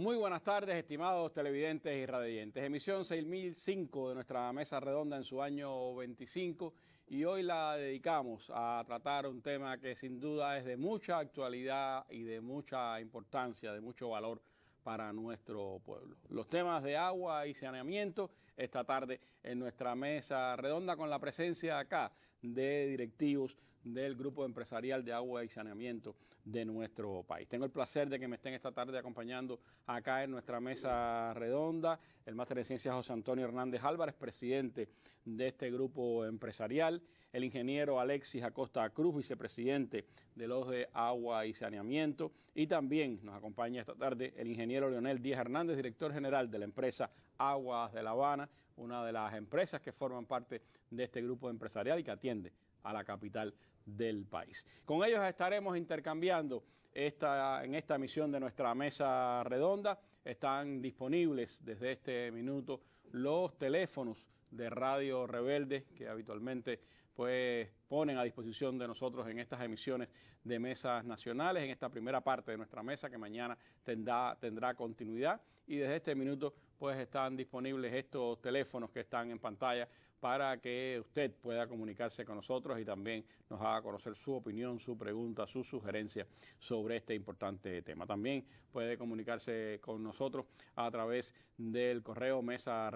Muy buenas tardes, estimados televidentes y radiantes. Emisión 6005 de nuestra mesa redonda en su año 25 y hoy la dedicamos a tratar un tema que sin duda es de mucha actualidad y de mucha importancia, de mucho valor para nuestro pueblo. Los temas de agua y saneamiento esta tarde en nuestra mesa redonda con la presencia acá de directivos del grupo empresarial de agua y saneamiento de nuestro país. Tengo el placer de que me estén esta tarde acompañando acá en nuestra mesa redonda el máster en ciencias José Antonio Hernández Álvarez, presidente de este grupo empresarial, el ingeniero Alexis Acosta Cruz, vicepresidente de los de agua y saneamiento, y también nos acompaña esta tarde el ingeniero Leonel Díaz Hernández, director general de la empresa Aguas de La Habana, una de las empresas que forman parte de este grupo empresarial y que atiende a la capital del país. Con ellos estaremos intercambiando esta, en esta emisión de nuestra mesa redonda. Están disponibles desde este minuto los teléfonos de Radio Rebelde que habitualmente pues ponen a disposición de nosotros en estas emisiones de mesas nacionales, en esta primera parte de nuestra mesa que mañana tendrá, continuidad y desde este minuto pues están disponibles estos teléfonos que están en pantalla para que usted pueda comunicarse con nosotros y también nos haga conocer su opinión, su pregunta, su sugerencia sobre este importante tema. También puede comunicarse con nosotros a través del correo mesa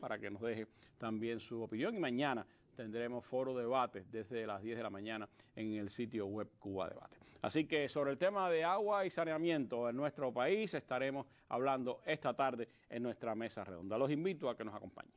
para que nos deje también su opinión y mañana tendremos foro debate desde las 10 de la mañana en el sitio web Cuba Debate. Así que sobre el tema de agua y saneamiento en nuestro país estaremos hablando esta tarde en nuestra mesa redonda. Los invito a que nos acompañen.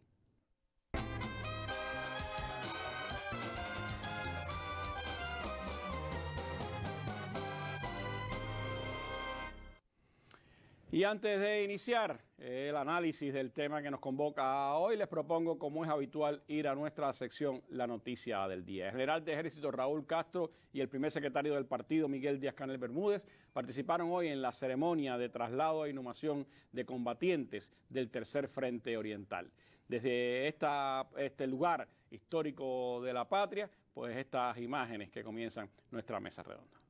Y antes de iniciar el análisis del tema que nos convoca hoy, les propongo, como es habitual, ir a nuestra sección La Noticia del Día. El general de Ejército Raúl Castro y el primer secretario del partido, Miguel Díaz-Canel Bermúdez, participaron hoy en la ceremonia de traslado e inhumación de combatientes del Tercer Frente Oriental. Desde este lugar histórico de la patria, pues estas imágenes que comienzan nuestra mesa redonda.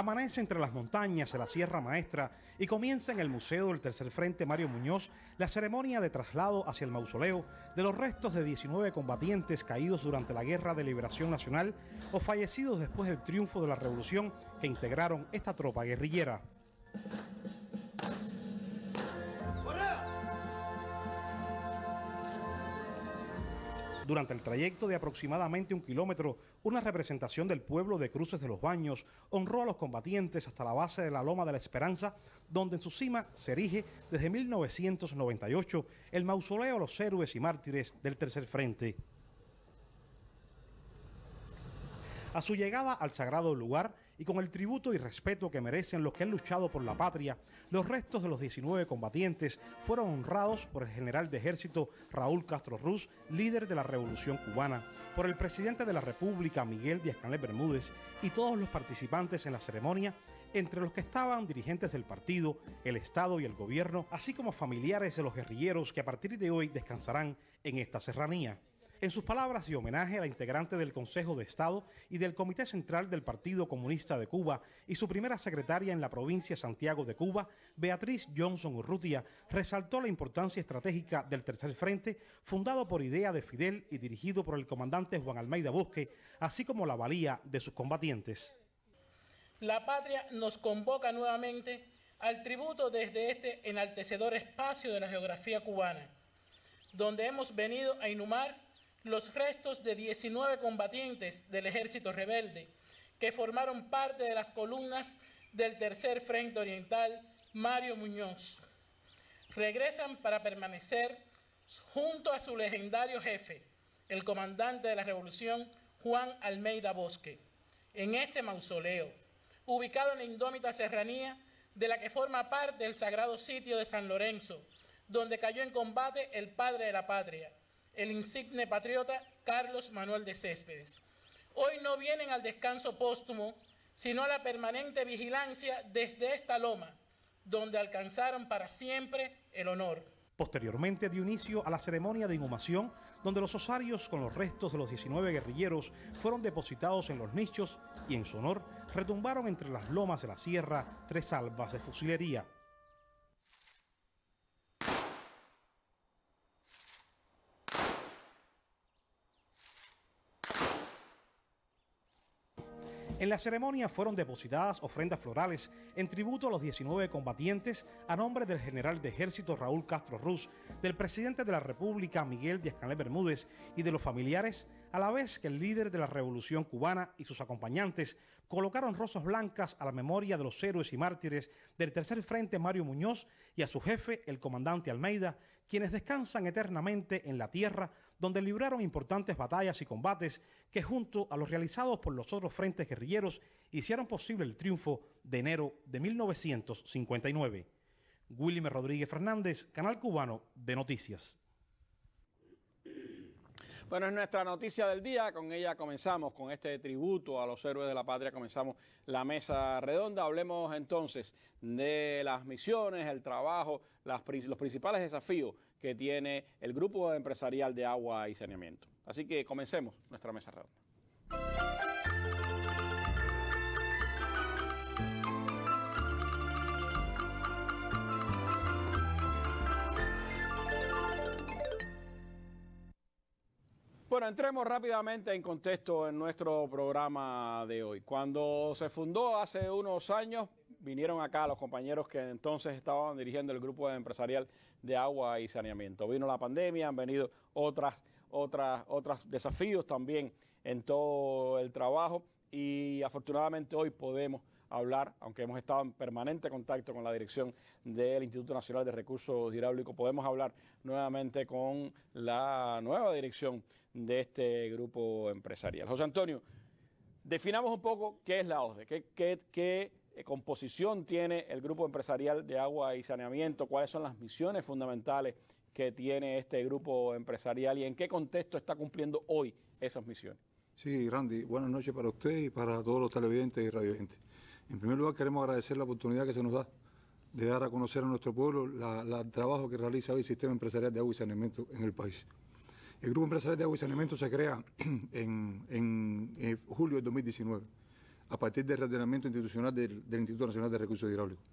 amanece entre las montañas de la Sierra Maestra y comienza en el Museo del Tercer Frente Mario Muñoz la ceremonia de traslado hacia el mausoleo de los restos de 19 combatientes caídos durante la Guerra de Liberación Nacional o fallecidos después del triunfo de la Revolución que integraron esta tropa guerrillera. Durante el trayecto de aproximadamente un kilómetro, una representación del pueblo de Cruces de los Baños honró a los combatientes hasta la base de la Loma de la Esperanza, donde en su cima se erige desde 1998 el mausoleo a los héroes y mártires del Tercer Frente. A su llegada al sagrado lugar, y con el tributo y respeto que merecen los que han luchado por la patria, los restos de los 19 combatientes fueron honrados por el general de ejército Raúl Castro Ruz, líder de la Revolución Cubana, por el presidente de la República Miguel Díaz-Canel Bermúdez y todos los participantes en la ceremonia, entre los que estaban dirigentes del partido, el Estado y el gobierno, así como familiares de los guerrilleros que a partir de hoy descansarán en esta serranía. En sus palabras y homenaje a la integrante del Consejo de Estado y del Comité Central del Partido Comunista de Cuba y su primera secretaria en la provincia Santiago de Cuba, Beatriz Johnson Urrutia, resaltó la importancia estratégica del Tercer Frente, fundado por idea de Fidel y dirigido por el comandante Juan Almeida Bosque, así como la valía de sus combatientes. La patria nos convoca nuevamente al tributo desde este enaltecedor espacio de la geografía cubana, donde hemos venido a inhumar los restos de 19 combatientes del ejército rebelde que formaron parte de las columnas del Tercer Frente Oriental Mario Muñoz. Regresan para permanecer junto a su legendario jefe, el comandante de la revolución Juan Almeida Bosque, en este mausoleo, ubicado en la indómita serranía de la que forma parte el sagrado sitio de San Lorenzo, donde cayó en combate el padre de la patria, el insigne patriota Carlos Manuel de Céspedes. Hoy no vienen al descanso póstumo, sino a la permanente vigilancia desde esta loma, donde alcanzaron para siempre el honor. Posteriormente dio inicio a la ceremonia de inhumación, donde los osarios con los restos de los 19 guerrilleros fueron depositados en los nichos y en su honor retumbaron entre las lomas de la sierra tres albas de fusilería. la ceremonia fueron depositadas ofrendas florales en tributo a los 19 combatientes a nombre del general de ejército Raúl Castro Ruz, del presidente de la República Miguel Díaz-Canel Bermúdez y de los familiares, a la vez que el líder de la Revolución cubana y sus acompañantes colocaron rosas blancas a la memoria de los héroes y mártires del Tercer Frente Mario Muñoz y a su jefe, el comandante Almeida, quienes descansan eternamente en la tierra donde libraron importantes batallas y combates que junto a los realizados por los otros frentes guerrilleros hicieron posible el triunfo de enero de 1959. William Rodríguez Fernández, Canal Cubano de Noticias. Bueno, es nuestra noticia del día. Con ella comenzamos, con este tributo a los héroes de la patria, comenzamos la mesa redonda. Hablemos entonces de las misiones, el trabajo, los principales desafíos que tiene el Grupo Empresarial de Agua y Saneamiento. Así que comencemos nuestra mesa redonda. Bueno, entremos rápidamente en contexto en nuestro programa de hoy. Cuando se fundó hace unos años, vinieron acá los compañeros que entonces estaban dirigiendo el grupo empresarial de agua y saneamiento. Vino la pandemia, han venido otras, otras, otros desafíos también en todo el trabajo y afortunadamente hoy podemos hablar, aunque hemos estado en permanente contacto con la dirección del Instituto Nacional de Recursos Hidráulicos, podemos hablar nuevamente con la nueva dirección de este grupo empresarial. José Antonio, definamos un poco qué es la OSDE, qué, qué, qué eh, composición tiene el Grupo Empresarial de Agua y Saneamiento, cuáles son las misiones fundamentales que tiene este grupo empresarial y en qué contexto está cumpliendo hoy esas misiones. Sí, Randy, buenas noches para usted y para todos los televidentes y radiovidentes. En primer lugar, queremos agradecer la oportunidad que se nos da de dar a conocer a nuestro pueblo la, el trabajo que realiza el Sistema Empresarial de Agua y Saneamiento en el país. El Grupo Empresarial de Agua y Saneamiento se crea en eh, julio de 2019 a partir del reordenamiento institucional del, Instituto Nacional de Recursos Hidráulicos,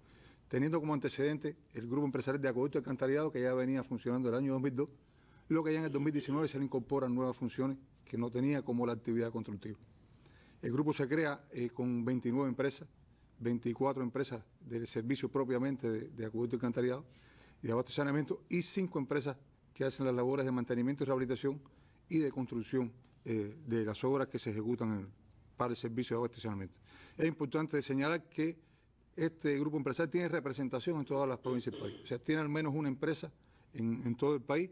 teniendo como antecedente el grupo empresarial de acueducto y alcantarillado que ya venía funcionando el año 2002, lo que ya en el 2019 se le incorporan nuevas funciones que no tenía como la actividad constructiva. El grupo se crea eh, con 29 empresas, 24 empresas del servicio propiamente de, de y alcantarillado y de abastecimiento y 5 empresas que hacen las labores de mantenimiento y rehabilitación y de construcción eh, de las obras que se ejecutan en, el para el servicio de agua estacionalmente. Es importante señalar que este grupo empresarial tiene representación en todas las provincias del país. O sea, tiene al menos una empresa en, todo el país,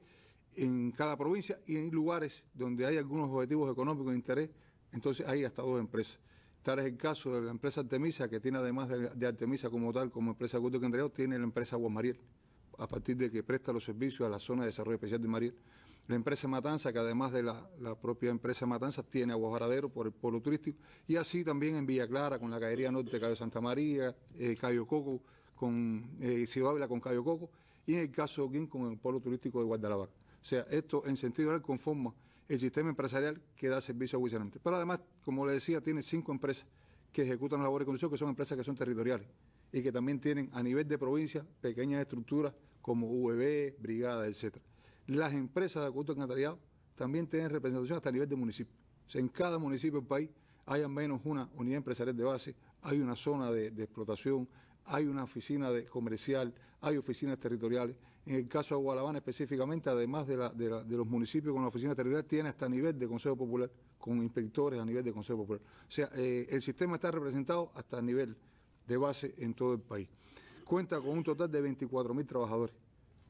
en cada provincia y en lugares donde hay algunos objetivos económicos de interés, entonces hay hasta dos empresas. Tal es el caso de la empresa Artemisa, que tiene además de, Artemisa como tal, como empresa de acuerdo tiene la empresa Aguas Mariel, a partir de que presta los servicios a la zona de desarrollo especial de Mariel la empresa Matanza, que además de la, propia empresa Matanza, tiene Aguas por el polo turístico, y así también en Villa Clara, con la Caería Norte de Cayo Santa María, eh, Cayo Coco, con eh, Ciudad con Cayo Coco, y en el caso de Oquín con el polo turístico de Guadalajara. O sea, esto en sentido real conforma el sistema empresarial que da servicio a Huizanante. Pero además, como le decía, tiene cinco empresas que ejecutan labores de conducción, que son empresas que son territoriales y que también tienen a nivel de provincia pequeñas estructuras como VB, e Brigada, etcétera. Las empresas de acueducto también tienen representación hasta el nivel de municipio. en cada municipio del país hay al menos una unidad empresarial de base, hay una zona de, explotación, hay una oficina de comercial, hay oficinas territoriales. En el caso de Gualabana específicamente, además de, los municipios con la oficina territorial, tiene hasta nivel de Consejo Popular, con inspectores a nivel de Consejo Popular. O sea, eh, el sistema está representado hasta el nivel de base en todo el país. Cuenta con un total de 24.000 trabajadores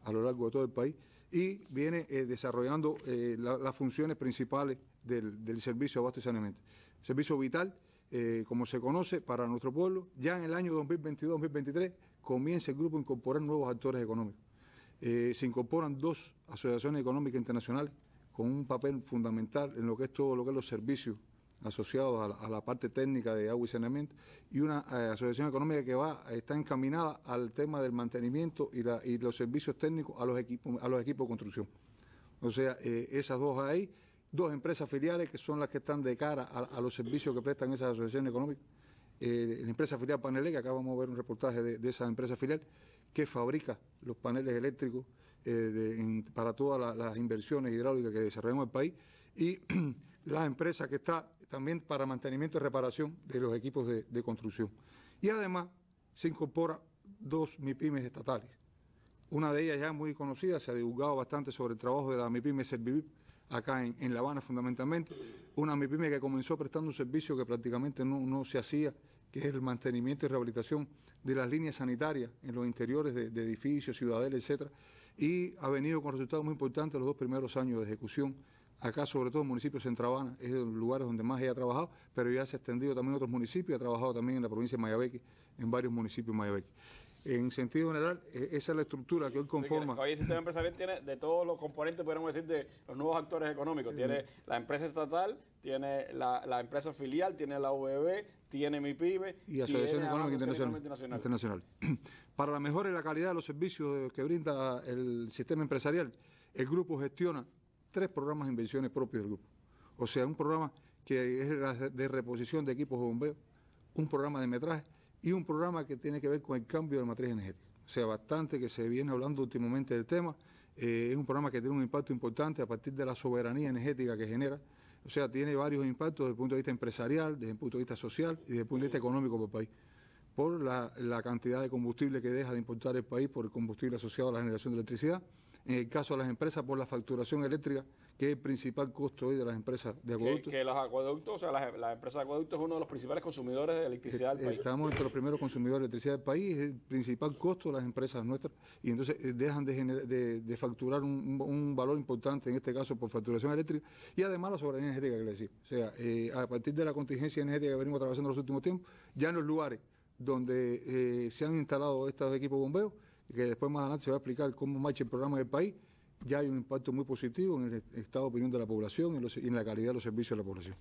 a lo largo de todo el país y viene eh, desarrollando eh, las funciones principales del, servicio de abasto Servicio vital, eh, como se conoce, para nuestro pueblo. Ya en el año 2022-2023 comienza el grupo a incorporar nuevos actores económicos. se incorporan dos asociaciones económicas internacionales con un papel fundamental en lo que es todo lo que es los servicios asociados a la, parte técnica de agua y saneamiento, y una eh, asociación económica que va está encaminada al tema del mantenimiento y, los servicios técnicos a los equipos a los equipos de construcción. O sea, eh, esas dos ahí, dos empresas filiales que son las que están de cara a, los servicios que prestan esas asociaciones económicas. Eh, la empresa filial que acá vamos a ver un reportaje de, esa empresa filial, que fabrica los paneles eléctricos para todas las inversiones hidráulicas que desarrollamos el país, y la empresa que está también para mantenimiento y reparación de los equipos de, construcción. Y además se incorpora dos MIPIMES estatales. Una de ellas ya muy conocida, se ha divulgado bastante sobre el trabajo de la MIPIME Servivip acá en, La Habana fundamentalmente. Una MIPIME que comenzó prestando un servicio que prácticamente no, se hacía, que es el mantenimiento y rehabilitación de las líneas sanitarias en los interiores de, edificios, ciudades, etcétera, y ha venido con resultados muy importantes los dos primeros años de ejecución acá, sobre todo en municipios de Centrabana, es de los lugares donde más ella ha trabajado, pero ya se ha extendido también a otros municipios, ha trabajado también en la provincia de Mayabeque, en varios municipios de Mayabeque. En sentido general, e, esa es la estructura que hoy conforma. Hoy el sistema empresarial tiene de todos los componentes, podríamos decir, de los nuevos actores económicos. Tiene la empresa estatal, tiene la, empresa filial, tiene la UBB, tiene PYME. Y Asociación Económica Internacional, Para la mejora y la calidad de los servicios que brinda el sistema empresarial, el grupo gestiona tres programas de inversiones propios del grupo. O sea, un programa que es de reposición de equipos de bombeo, un programa de metraje y un programa que tiene que ver con el cambio de la matriz energética. O sea, bastante que se viene hablando últimamente del tema. Eh, es un programa que tiene un impacto importante a partir de la soberanía energética que genera. O sea, tiene varios impactos desde el punto de vista empresarial, desde el punto de vista social y desde el punto de vista económico del país. Por la, la cantidad de combustible que deja de importar el país por el combustible asociado a la generación de electricidad en el caso de las empresas por la facturación eléctrica, que es el principal costo hoy de las empresas de acueductos. Que, los acueductos, o sea, las, empresas de acueductos es uno de los principales consumidores de electricidad del eh, país. Estamos entre los primeros consumidores de electricidad del país, es el principal costo de las empresas nuestras, y entonces eh, dejan de, facturar un, valor importante, en este caso por facturación eléctrica, y además la soberanía energética que le decía. O sea, eh, a partir de la contingencia energética que venimos atravesando en los últimos tiempos, ya en los lugares donde se han instalado estos equipos bombeos, que después más adelante se va a explicar cómo marcha el programa del país, ya hay un impacto muy positivo en el estado de opinión de la población y en, la calidad de los servicios de la población.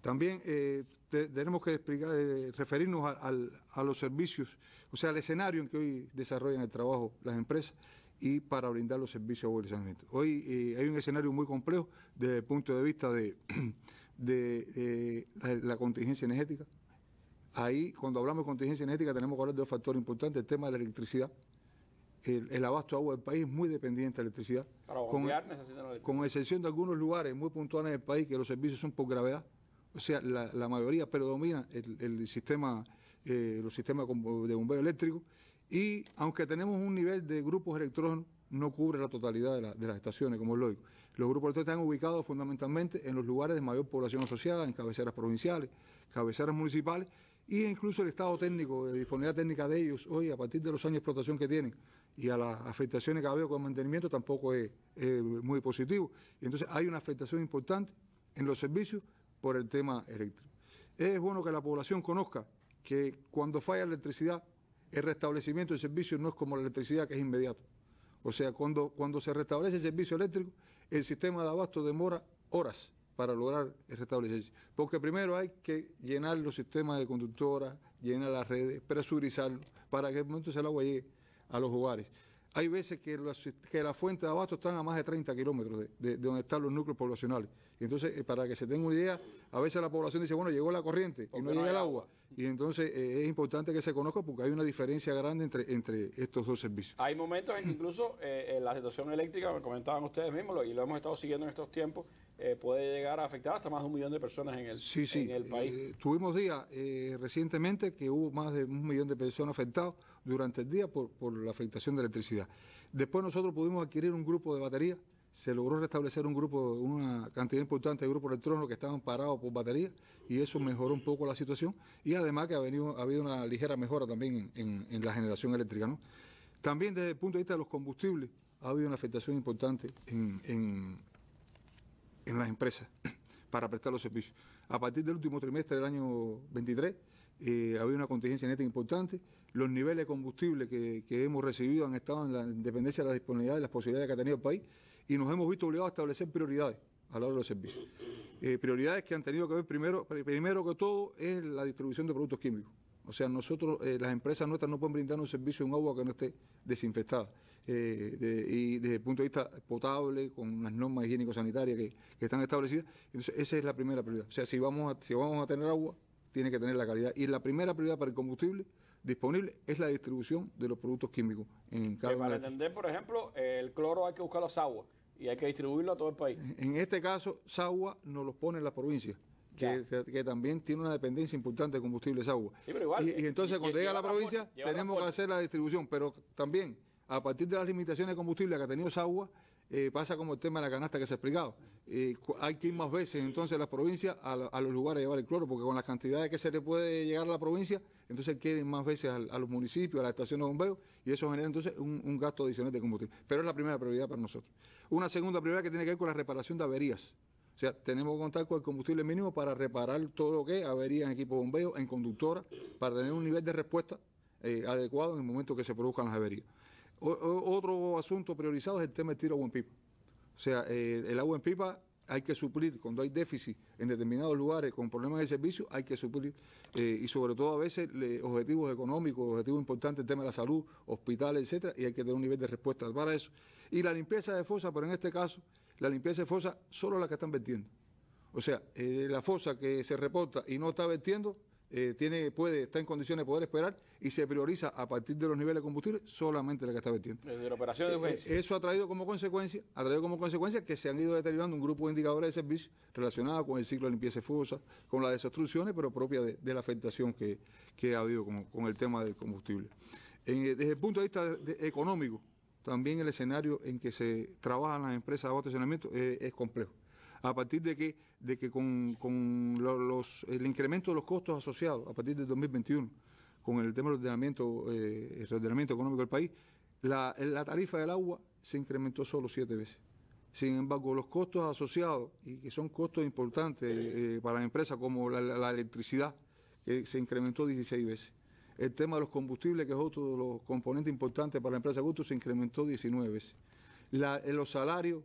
También eh, tenemos que explicar, eh, referirnos a, los servicios, o sea, al escenario en que hoy desarrollan el trabajo las empresas y para brindar los servicios de saneamiento. Hoy eh, hay un escenario muy complejo desde el punto de vista de, de la contingencia energética. Ahí, cuando hablamos de contingencia energética, tenemos que hablar de dos factores importantes, el tema de la electricidad, el, abasto de agua del país es muy dependiente de electricidad. con, con excepción de algunos lugares muy puntuales del país que los servicios son por gravedad. O sea, la, mayoría predomina el, sistema, eh, los sistemas de bombeo eléctrico y aunque tenemos un nivel de grupos electrógenos, no cubre la totalidad de, las estaciones, como es lógico. Los grupos electrógenos están ubicados fundamentalmente en los lugares de mayor población asociada, en cabeceras provinciales, cabeceras municipales, e incluso el estado técnico, la disponibilidad técnica de ellos hoy, a partir de los años de explotación que tienen, y a las afectaciones que ha habido con el mantenimiento tampoco es, muy positivo. Y entonces hay una afectación importante en los servicios por el tema eléctrico. Es bueno que la población conozca que cuando falla la electricidad, el restablecimiento del servicio no es como la electricidad que es inmediato. O sea, cuando, cuando se restablece el servicio eléctrico, el sistema de abasto demora horas para lograr el restablecimiento. Porque primero hay que llenar los sistemas de conductora llenar las redes, presurizarlo, para que el momento el agua llegue a los hogares. Hay veces que, que las fuentes de abasto están a más de 30 kilómetros de, donde están los núcleos poblacionales. Entonces, eh, para que se tenga una idea, a veces la población dice, bueno, llegó la corriente y no, llega el agua. Y entonces eh, es importante que se conozca porque hay una diferencia grande entre, entre estos dos servicios. Hay momentos en que incluso eh, la situación eléctrica, me comentaban ustedes mismos, y lo hemos estado siguiendo en estos tiempos, eh, puede llegar a afectar hasta más de un millón de personas en el, sí, sí. el eh, país. tuvimos días eh, recientemente que hubo más de un millón de personas afectadas durante el día por, la afectación de electricidad. Después nosotros pudimos adquirir un grupo de baterías, se logró restablecer un grupo, una cantidad importante de grupos electrónicos que estaban parados por baterías y eso mejoró un poco la situación y además que ha, venido, habido una ligera mejora también en, la generación eléctrica. ¿no? También desde el punto de vista de los combustibles, ha habido una afectación importante en, en las empresas para prestar los servicios. A partir del último trimestre del año 23 eh, había una contingencia neta importante, los niveles de combustible que, hemos recibido han estado en la dependencia de la disponibilidad y las posibilidades que ha tenido el país y nos hemos visto obligados a establecer prioridades a lo largo de los servicios. Eh, prioridades que han tenido que ver primero, primero que todo es la distribución de productos químicos. O sea, nosotros, eh, las empresas nuestras no pueden brindar un servicio de un agua que no esté desinfectada. Eh, y desde el punto de vista potable, con las normas higiénico-sanitarias que, están establecidas. Entonces, esa es la primera prioridad. O sea, si vamos a, si vamos a tener agua, tiene que tener la calidad. Y la primera prioridad para el combustible disponible es la distribución de los productos químicos en cada Para entender, por ejemplo, el cloro hay que buscar las aguas y hay que distribuirlo a todo el país. En este caso, Sagua nos los pone en las provincias que, también tiene una dependencia importante de combustibles agua. Eh, y, entonces cuando llega a la provincia tenemos que hacer la distribución, pero también a partir de las limitaciones de combustible que ha tenido esa eh, pasa como el tema de la canasta que se ha explicado. Eh, hay que ir más veces entonces a las provincias, a, los lugares a llevar el cloro, porque con las cantidades que se le puede llegar a la provincia, entonces quieren más veces a, los municipios, a las estaciones de bombeo, y eso genera entonces un, un gasto adicional de combustible. Pero es la primera prioridad para nosotros. Una segunda prioridad que tiene que ver con la reparación de averías. O sea, tenemos que contar con el combustible mínimo para reparar todo lo que es averías en equipo bombeo, en conductora, para tener un nivel de respuesta eh, adecuado en el momento que se produzcan las averías. otro asunto priorizado es el tema del tiro agua en pipa. O sea, eh, el agua en pipa hay que suplir, cuando hay déficit en determinados lugares con problemas de servicio, hay que suplir. Eh, y sobre todo a veces objetivos económicos, objetivos importantes, el tema de la salud, hospitales, etcétera, y hay que tener un nivel de respuesta para eso. Y la limpieza de fosa, pero en este caso la limpieza de fosa solo la que están vertiendo. O sea, eh, la fosa que se reporta y no está vertiendo, eh, tiene, puede, está en condiciones de poder esperar y se prioriza a partir de los niveles de combustible solamente la que está vertiendo. Eh, eso ha traído como consecuencia, ha traído como consecuencia que se han ido deteriorando un grupo de indicadores de servicio relacionados con el ciclo de limpieza de fosa, con las desobstrucciones, pero propia de, la afectación que, ha habido con, con el tema del combustible. desde el punto de vista económico, también el escenario en que se trabajan las empresas de abastecimiento eh, es, complejo. A partir de que, de que con, los, el incremento de los costos asociados a partir de 2021, con el tema del ordenamiento, eh, ordenamiento económico del país, la, tarifa del agua se incrementó solo siete veces. Sin embargo, los costos asociados, y que son costos importantes eh, para la empresa, como la, electricidad, se incrementó 16 veces. El tema de los combustibles, que es otro de los componentes importantes para la empresa Gusto, se incrementó 19 veces. Eh, los salarios,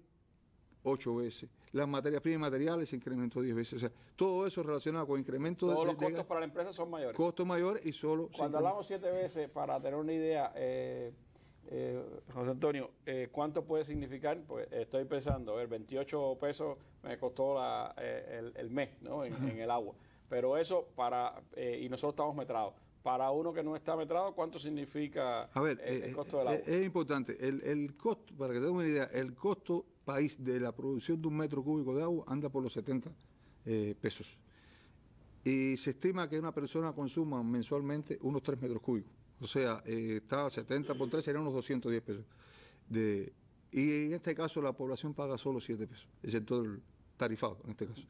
8 veces. Las materias primas y materiales se incrementó 10 veces. O sea, todo eso relacionado con incremento de... Todos los costos para la empresa son mayores. Costos mayores y solo... Cuando hablamos 7 veces, para tener una idea... Eh, eh, José Antonio, ¿cuánto puede significar? Pues estoy pensando, el 28 pesos me costó el, mes en, en, el agua. Pero eso para, y nosotros estamos metrados, para uno que no está metrado, ¿cuánto significa el, eh, costo del eh, agua? Es importante, el, costo, para que te una idea, el costo país de la producción de un metro cúbico de agua anda por los 70 eh, pesos. Y se estima que una persona consuma mensualmente unos 3 metros cúbicos. O sea, está 70 por 3 serían unos 210 pesos. y en este caso la población paga solo 7 pesos, el sector tarifado en este caso.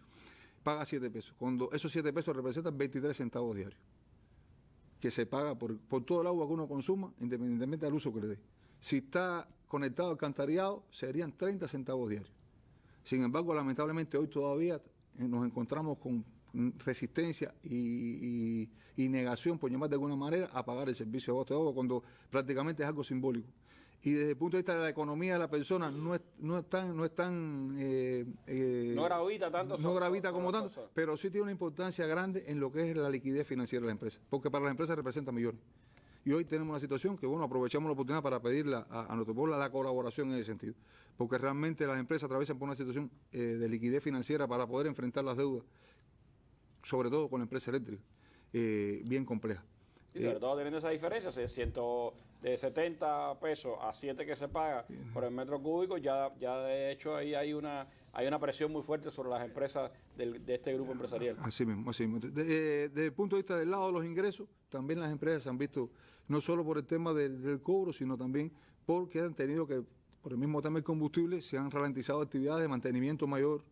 Paga 7 pesos, cuando esos 7 pesos representan 23 centavos diarios que se paga por, todo el agua que uno consuma, independientemente del uso que le dé. Si está conectado al alcantarillado, serían 30 centavos diarios. Sin embargo, lamentablemente hoy todavía eh, nos encontramos con resistencia y, negación, por llamar de alguna manera, a pagar el servicio de de agua cuando prácticamente es algo simbólico y desde el punto de vista de la economía de la persona no es, no tan... Eh, eh, no, gravita tanto. No gravita como tanto, pero sí tiene una importancia grande en lo que es la liquidez financiera de la empresa. porque para la empresa representa millones. Y hoy tenemos una situación que, bueno, aprovechamos la oportunidad para pedirle a, nuestro pueblo la colaboración en ese sentido, porque realmente las empresas atraviesan por una situación eh, de liquidez financiera para poder enfrentar las deudas, sobre todo con la empresa eléctrica, bien compleja. Y sobre todo teniendo esa diferencia, siento de 70 pesos a 7 que se paga por el metro cúbico, ya, ya de hecho ahí hay una hay una presión muy fuerte sobre las empresas de este grupo empresarial. Así mismo, así mismo. Eh, desde, el punto de vista del lado de los ingresos, también las empresas se han visto, no solo por el tema del, cobro, sino también porque han tenido que, por el mismo tema del combustible, se han ralentizado actividades de mantenimiento mayor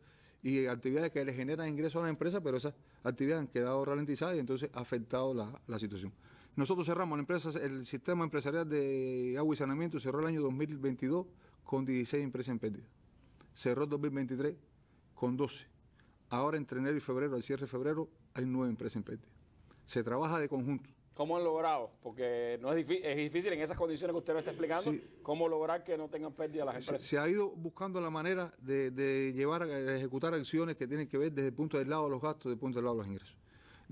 y actividades que le generan ingresos a la empresa, pero esas actividades han quedado ralentizadas y entonces ha afectado la situación. Nosotros cerramos la empresa, el sistema empresarial de agua y saneamiento cerró el año 2022 con 16 empresas en pérdida. Cerró el 2023 con 12. Ahora entre enero y febrero, al cierre de febrero, hay 9 empresas en pérdida. Se trabaja de conjunto. ¿Cómo han logrado? Porque no es, difícil, es difícil en esas condiciones que usted nos está explicando, cómo lograr que no tengan pérdida las empresas. Se, ha ido buscando la manera de, llevar a, ejecutar acciones que tienen que ver desde el punto del lado de los gastos, desde el punto de lado de los ingresos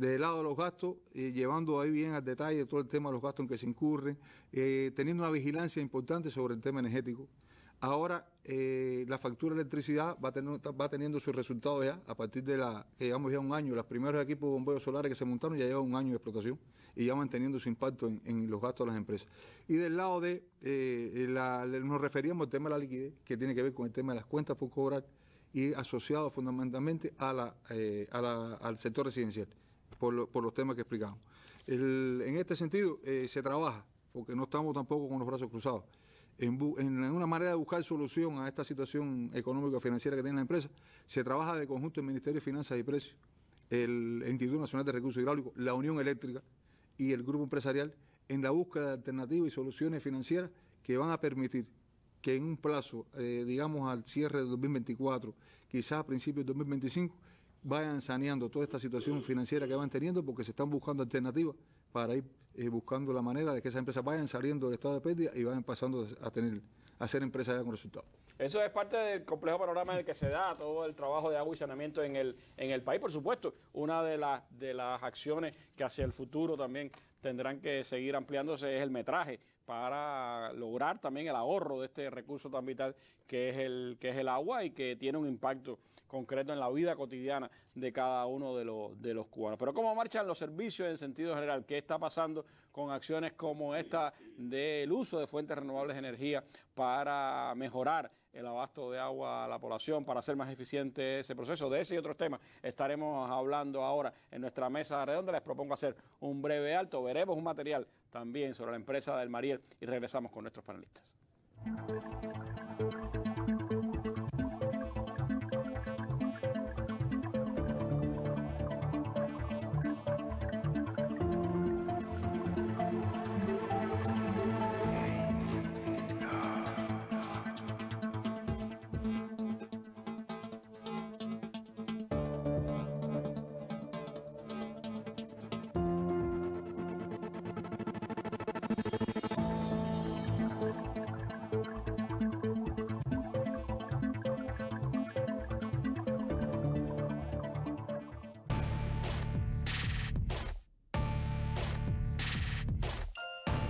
el lado de los gastos, eh, llevando ahí bien al detalle todo el tema de los gastos en que se incurren, eh, teniendo una vigilancia importante sobre el tema energético. Ahora eh, la factura de electricidad va, teniendo sus resultados ya, a partir de la que llevamos ya un año, los primeros equipos de bombeo solares que se montaron ya llevan un año de explotación y ya van teniendo su impacto en, los gastos de las empresas. Y del lado de, nos referíamos al tema de la liquidez, que tiene que ver con el tema de las cuentas por cobrar y asociado fundamentalmente a la, al sector residencial por, los temas que explicamos. en este sentido, eh, se trabaja, porque no estamos tampoco con los brazos cruzados, en, una manera de buscar solución a esta situación económica financiera que tiene la empresa. Se trabaja de conjunto el Ministerio de Finanzas y Precios, el, Instituto Nacional de Recursos Hidráulicos, la Unión Eléctrica y el Grupo Empresarial en la búsqueda de alternativas y soluciones financieras que van a permitir que en un plazo, eh, digamos al cierre de 2024, quizás a principios de 2025, vayan saneando toda esta situación financiera que van teniendo porque se están buscando alternativas para ir eh, buscando la manera de que esas empresas vayan saliendo del estado de pérdida y vayan pasando a tener a ser empresas con resultados. Eso es parte del complejo panorama en el que se da todo el trabajo de agua y saneamiento en el, en el país, por supuesto. Una de, de las acciones que hacia el futuro también tendrán que seguir ampliándose es el metraje para lograr también el ahorro de este recurso tan vital que es el que es el agua y que tiene un impacto concreto en la vida cotidiana de cada uno de los de los cubanos. Pero cómo marchan los servicios en sentido general, qué está pasando con acciones como esta del uso de fuentes renovables de energía para mejorar el abasto de agua a la población para hacer más eficiente ese proceso. De ese y otros temas estaremos hablando ahora en nuestra mesa redonda. Les propongo hacer un breve alto. Veremos un material también sobre la empresa del Mariel y regresamos con nuestros panelistas.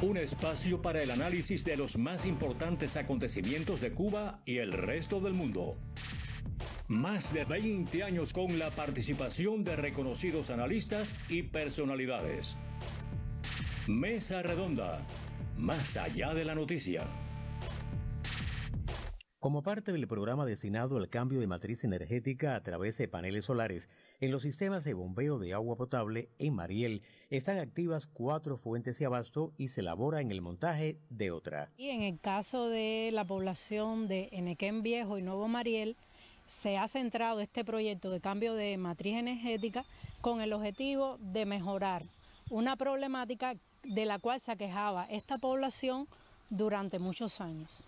un espacio para el análisis de los más importantes acontecimientos de Cuba y el resto del mundo. Más de 20 años con la participación de reconocidos analistas y personalidades. Mesa Redonda, más allá de la noticia. Como parte del programa destinado al cambio de matriz energética a través de paneles solares, en los sistemas de bombeo de agua potable en Mariel están activas cuatro fuentes de abasto y se elabora en el montaje de otra. Y en el caso de la población de Enequén Viejo y Nuevo Mariel, se ha centrado este proyecto de cambio de matriz energética con el objetivo de mejorar una problemática de la cual se aquejaba esta población durante muchos años.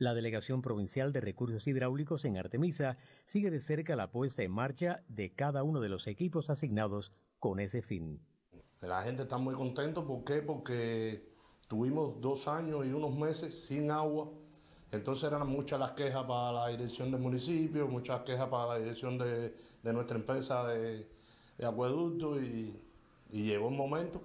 La Delegación Provincial de Recursos Hidráulicos en Artemisa sigue de cerca la puesta en marcha de cada uno de los equipos asignados con ese fin. La gente está muy contenta, ¿por qué? Porque tuvimos dos años y unos meses sin agua, entonces eran muchas las quejas para la dirección del municipio, muchas quejas para la dirección de, nuestra empresa de, acueducto y, y llegó un momento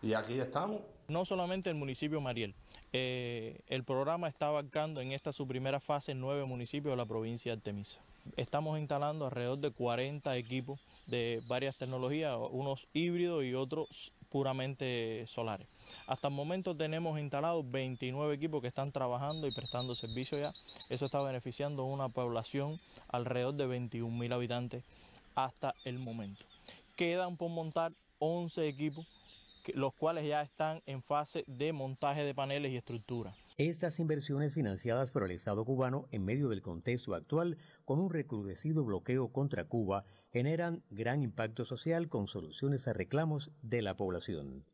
y aquí estamos. No solamente el municipio Mariel, eh, el programa está abarcando en esta su primera fase nueve municipios de la provincia de Artemisa. Estamos instalando alrededor de 40 equipos de varias tecnologías, unos híbridos y otros puramente solares. Hasta el momento tenemos instalados 29 equipos que están trabajando y prestando servicio ya. Eso está beneficiando a una población alrededor de 21.000 habitantes hasta el momento. Quedan por montar 11 equipos los cuales ya están en fase de montaje de paneles y estructuras. Estas inversiones financiadas por el Estado cubano en medio del contexto actual, con un recrudecido bloqueo contra Cuba, generan gran impacto social con soluciones a reclamos de la población.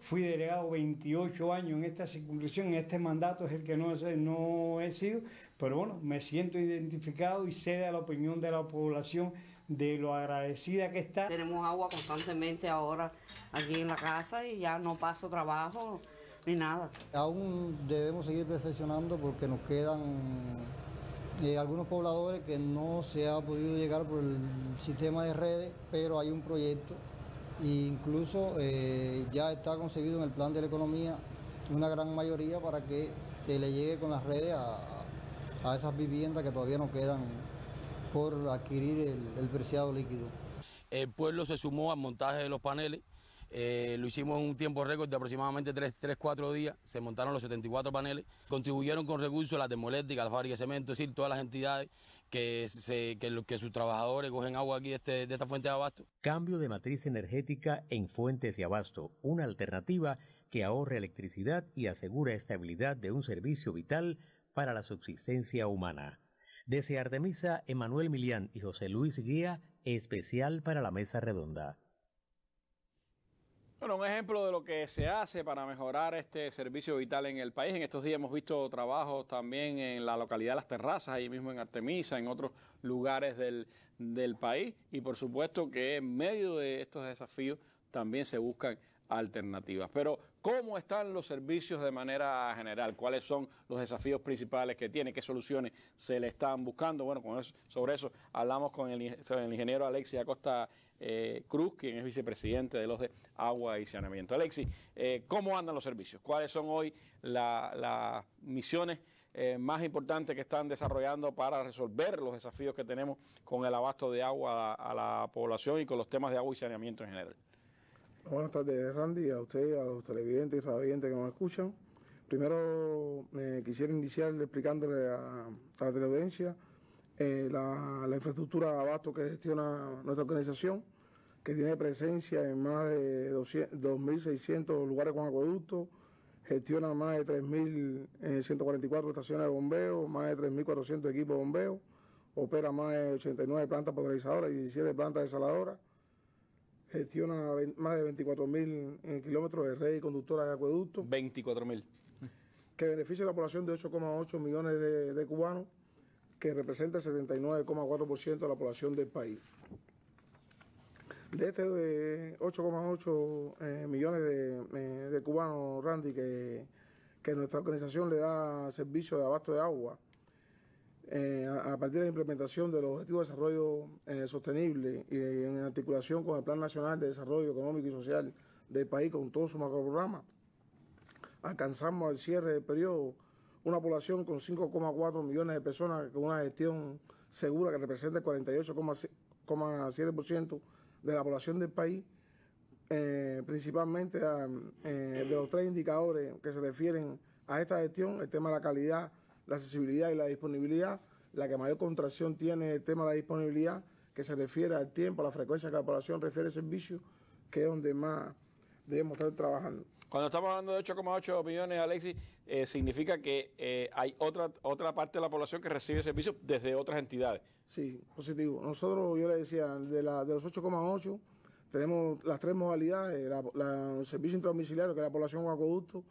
Fui delegado 28 años en esta circunscripción, en este mandato es el que no, no he sido, pero bueno, me siento identificado y cede a la opinión de la población de lo agradecida que está. Tenemos agua constantemente ahora aquí en la casa y ya no paso trabajo ni nada. Aún debemos seguir perfeccionando porque nos quedan eh, algunos pobladores que no se ha podido llegar por el sistema de redes, pero hay un proyecto e incluso eh, ya está concebido en el plan de la economía una gran mayoría para que se le llegue con las redes a, a esas viviendas que todavía no quedan por adquirir el, preciado líquido. El pueblo se sumó al montaje de los paneles. Eh, lo hicimos en un tiempo récord de aproximadamente 3-4 días. Se montaron los 74 paneles. Contribuyeron con recursos la termoeléctrica, la fábrica de cemento, es decir, todas las entidades que, que, sus trabajadores cogen agua aquí este, de esta fuente de abasto. Cambio de matriz energética en fuentes de abasto. Una alternativa que ahorre electricidad y asegura estabilidad de un servicio vital para la subsistencia humana. Desde Artemisa, Emanuel Milián y José Luis Guía, especial para la mesa redonda. Bueno, un ejemplo de lo que se hace para mejorar este servicio vital en el país. En estos días hemos visto trabajos también en la localidad de Las Terrazas, ahí mismo en Artemisa, en otros lugares del, del país. Y por supuesto que en medio de estos desafíos también se buscan alternativas. Pero, ¿cómo están los servicios de manera general? ¿Cuáles son los desafíos principales que tiene? ¿Qué soluciones se le están buscando? Bueno, sobre eso hablamos con el, ingeniero Alexis Acosta eh, Cruz, quien es vicepresidente de los de Agua y Saneamiento. Alexis, eh, ¿cómo andan los servicios? ¿Cuáles son hoy las misiones eh, más importantes que están desarrollando para resolver los desafíos que tenemos con el abasto de agua a la población y con los temas de agua y saneamiento en general? Buenas tardes, Randy, a usted, a los televidentes y radiovidentes que nos escuchan. Primero eh, quisiera iniciar explicándole a, la televidencia eh, la, infraestructura de abasto que gestiona nuestra organización, que tiene presencia en más de 2.600 lugares con acueductos, gestiona más de 3.144 eh, estaciones de bombeo, más de 3.400 equipos de bombeo, opera más de 89 plantas potabilizadoras y 17 plantas desaladoras gestiona más de 24.000 eh, kilómetros de red y conductora de acueductos. 24.000. Que beneficia a la población de 8,8 millones de, cubanos, que representa el 79,4% de la población del país. De este 8,8 eh, eh, millones de, cubanos, Randy, que, que nuestra organización le da servicio de abasto de agua, eh, a, partir de la implementación de los Objetivos de Desarrollo eh, Sostenible y en articulación con el Plan Nacional de Desarrollo Económico y Social del país con todos sus macroprogramas, alcanzamos al cierre del periodo una población con 5,4 millones de personas con una gestión segura que representa el 48,7% de la población del país, eh, principalmente de los tres indicadores que se refieren a esta gestión, el tema de la calidad, la accesibilidad y la disponibilidad. La que mayor contracción tiene el tema de la disponibilidad, que se refiere al tiempo, a la frecuencia que la población refiere al servicio, que es donde más debemos estar trabajando. Cuando estamos hablando de 8,8 millones, Alexis, eh, significa que eh, hay otra, otra parte de la población que recibe servicios desde otras entidades. Sí, positivo. Nosotros, yo le decía, de, los 8,8 tenemos las tres modalidades, el servicio intramisiliario, que es la población con acueducto,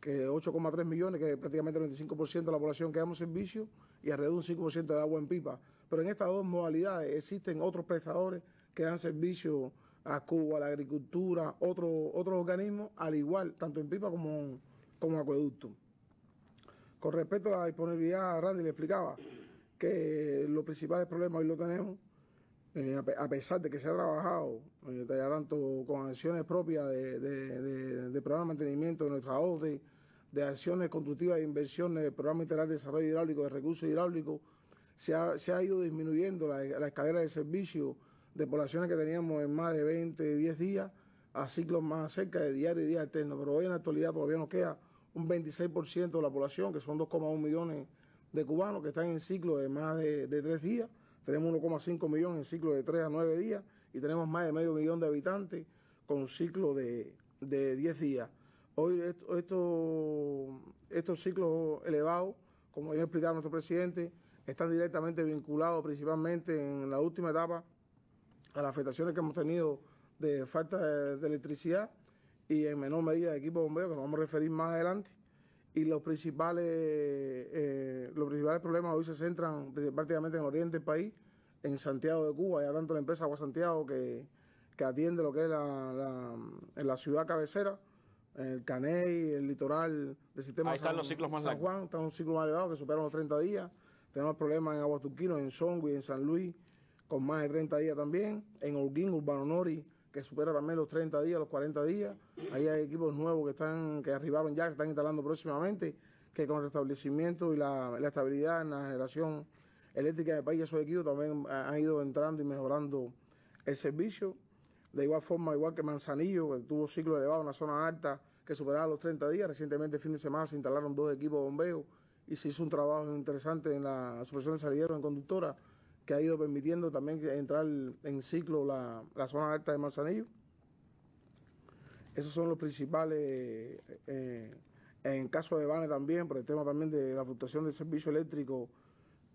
que 8,3 millones, que es prácticamente el 95% de la población que damos servicio, y alrededor de un 5% de agua en pipa. Pero en estas dos modalidades existen otros prestadores que dan servicio a Cuba, a la agricultura, otros organismos, al igual, tanto en pipa como, como acueducto. Con respecto a la disponibilidad, Randy le explicaba que los principales problemas hoy lo tenemos eh, a, pesar de que se ha trabajado eh, tanto con acciones propias de, programa de mantenimiento de nuestra orden de acciones constructivas de inversiones, de programa integral de desarrollo hidráulico, de recursos hidráulicos, se ha, ido disminuyendo la, escalera de servicio de poblaciones que teníamos en más de 20, 10 días, a ciclos más cerca de diario y día eterno Pero hoy en la actualidad todavía nos queda un 26% de la población, que son 2,1 millones de cubanos que están en ciclos de más de, de tres días tenemos 1,5 millones en ciclo de 3 a 9 días y tenemos más de medio millón de habitantes con un ciclo de, 10 días. Hoy esto, estos ciclos elevados, como bien explicaba nuestro presidente, están directamente vinculados principalmente en la última etapa a las afectaciones que hemos tenido de falta de, electricidad y en menor medida de equipo de que nos vamos a referir más adelante y los principales, eh, los principales problemas hoy se centran prácticamente en oriente del país, en Santiago de Cuba, ya tanto la empresa Agua Santiago que, que atiende lo que es la, ciudad cabecera, el Caney, el litoral del sistema Ahí están los ciclos más San Juan, están un ciclo más elevado que superan los 30 días. Tenemos problemas en Aguas en Songui, en San Luis, con más de 30 días también. En Holguín, Urbano Nori, que supera también los 30 días, los 40 días. Ahí hay equipos nuevos que están, que arribaron ya, que están instalando próximamente, que con el restablecimiento y la, estabilidad en la generación eléctrica del país, esos equipos también han ido entrando y mejorando el servicio. De igual forma, igual que Manzanillo, que tuvo ciclo elevado en la zona alta, que superaba los 30 días. Recientemente, fin de semana, se instalaron dos equipos de bombeo y se hizo un trabajo interesante en la supresión de salideros en conductora que ha ido permitiendo también entrar en ciclo la, zona alta de Manzanillo. Esos son los principales, eh, en caso de Bane también, por el tema también de la fluctuación del servicio eléctrico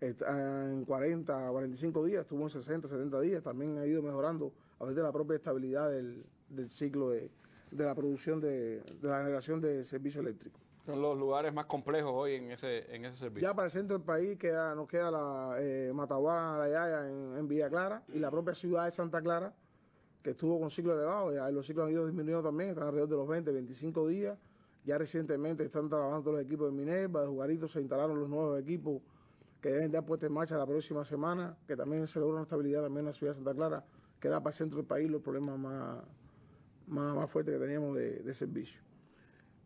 en 40, 45 días, estuvo en 60, 70 días, también ha ido mejorando a través de la propia estabilidad del, ciclo de, la producción de la generación de servicio eléctrico. Son los lugares más complejos hoy en ese, en ese servicio. Ya para el centro del país queda, nos queda la eh, la Yaya en, Villa Clara y la propia ciudad de Santa Clara, que estuvo con ciclo elevado. Ya los ciclos han ido disminuyendo también, están alrededor de los 20, 25 días. Ya recientemente están trabajando los equipos de Minerva, de Jugarito, se instalaron los nuevos equipos que deben dar puesta en marcha la próxima semana, que también se logra una estabilidad también en la ciudad de Santa Clara, que era para el centro del país los problemas más, más, más fuertes que teníamos de, de servicio.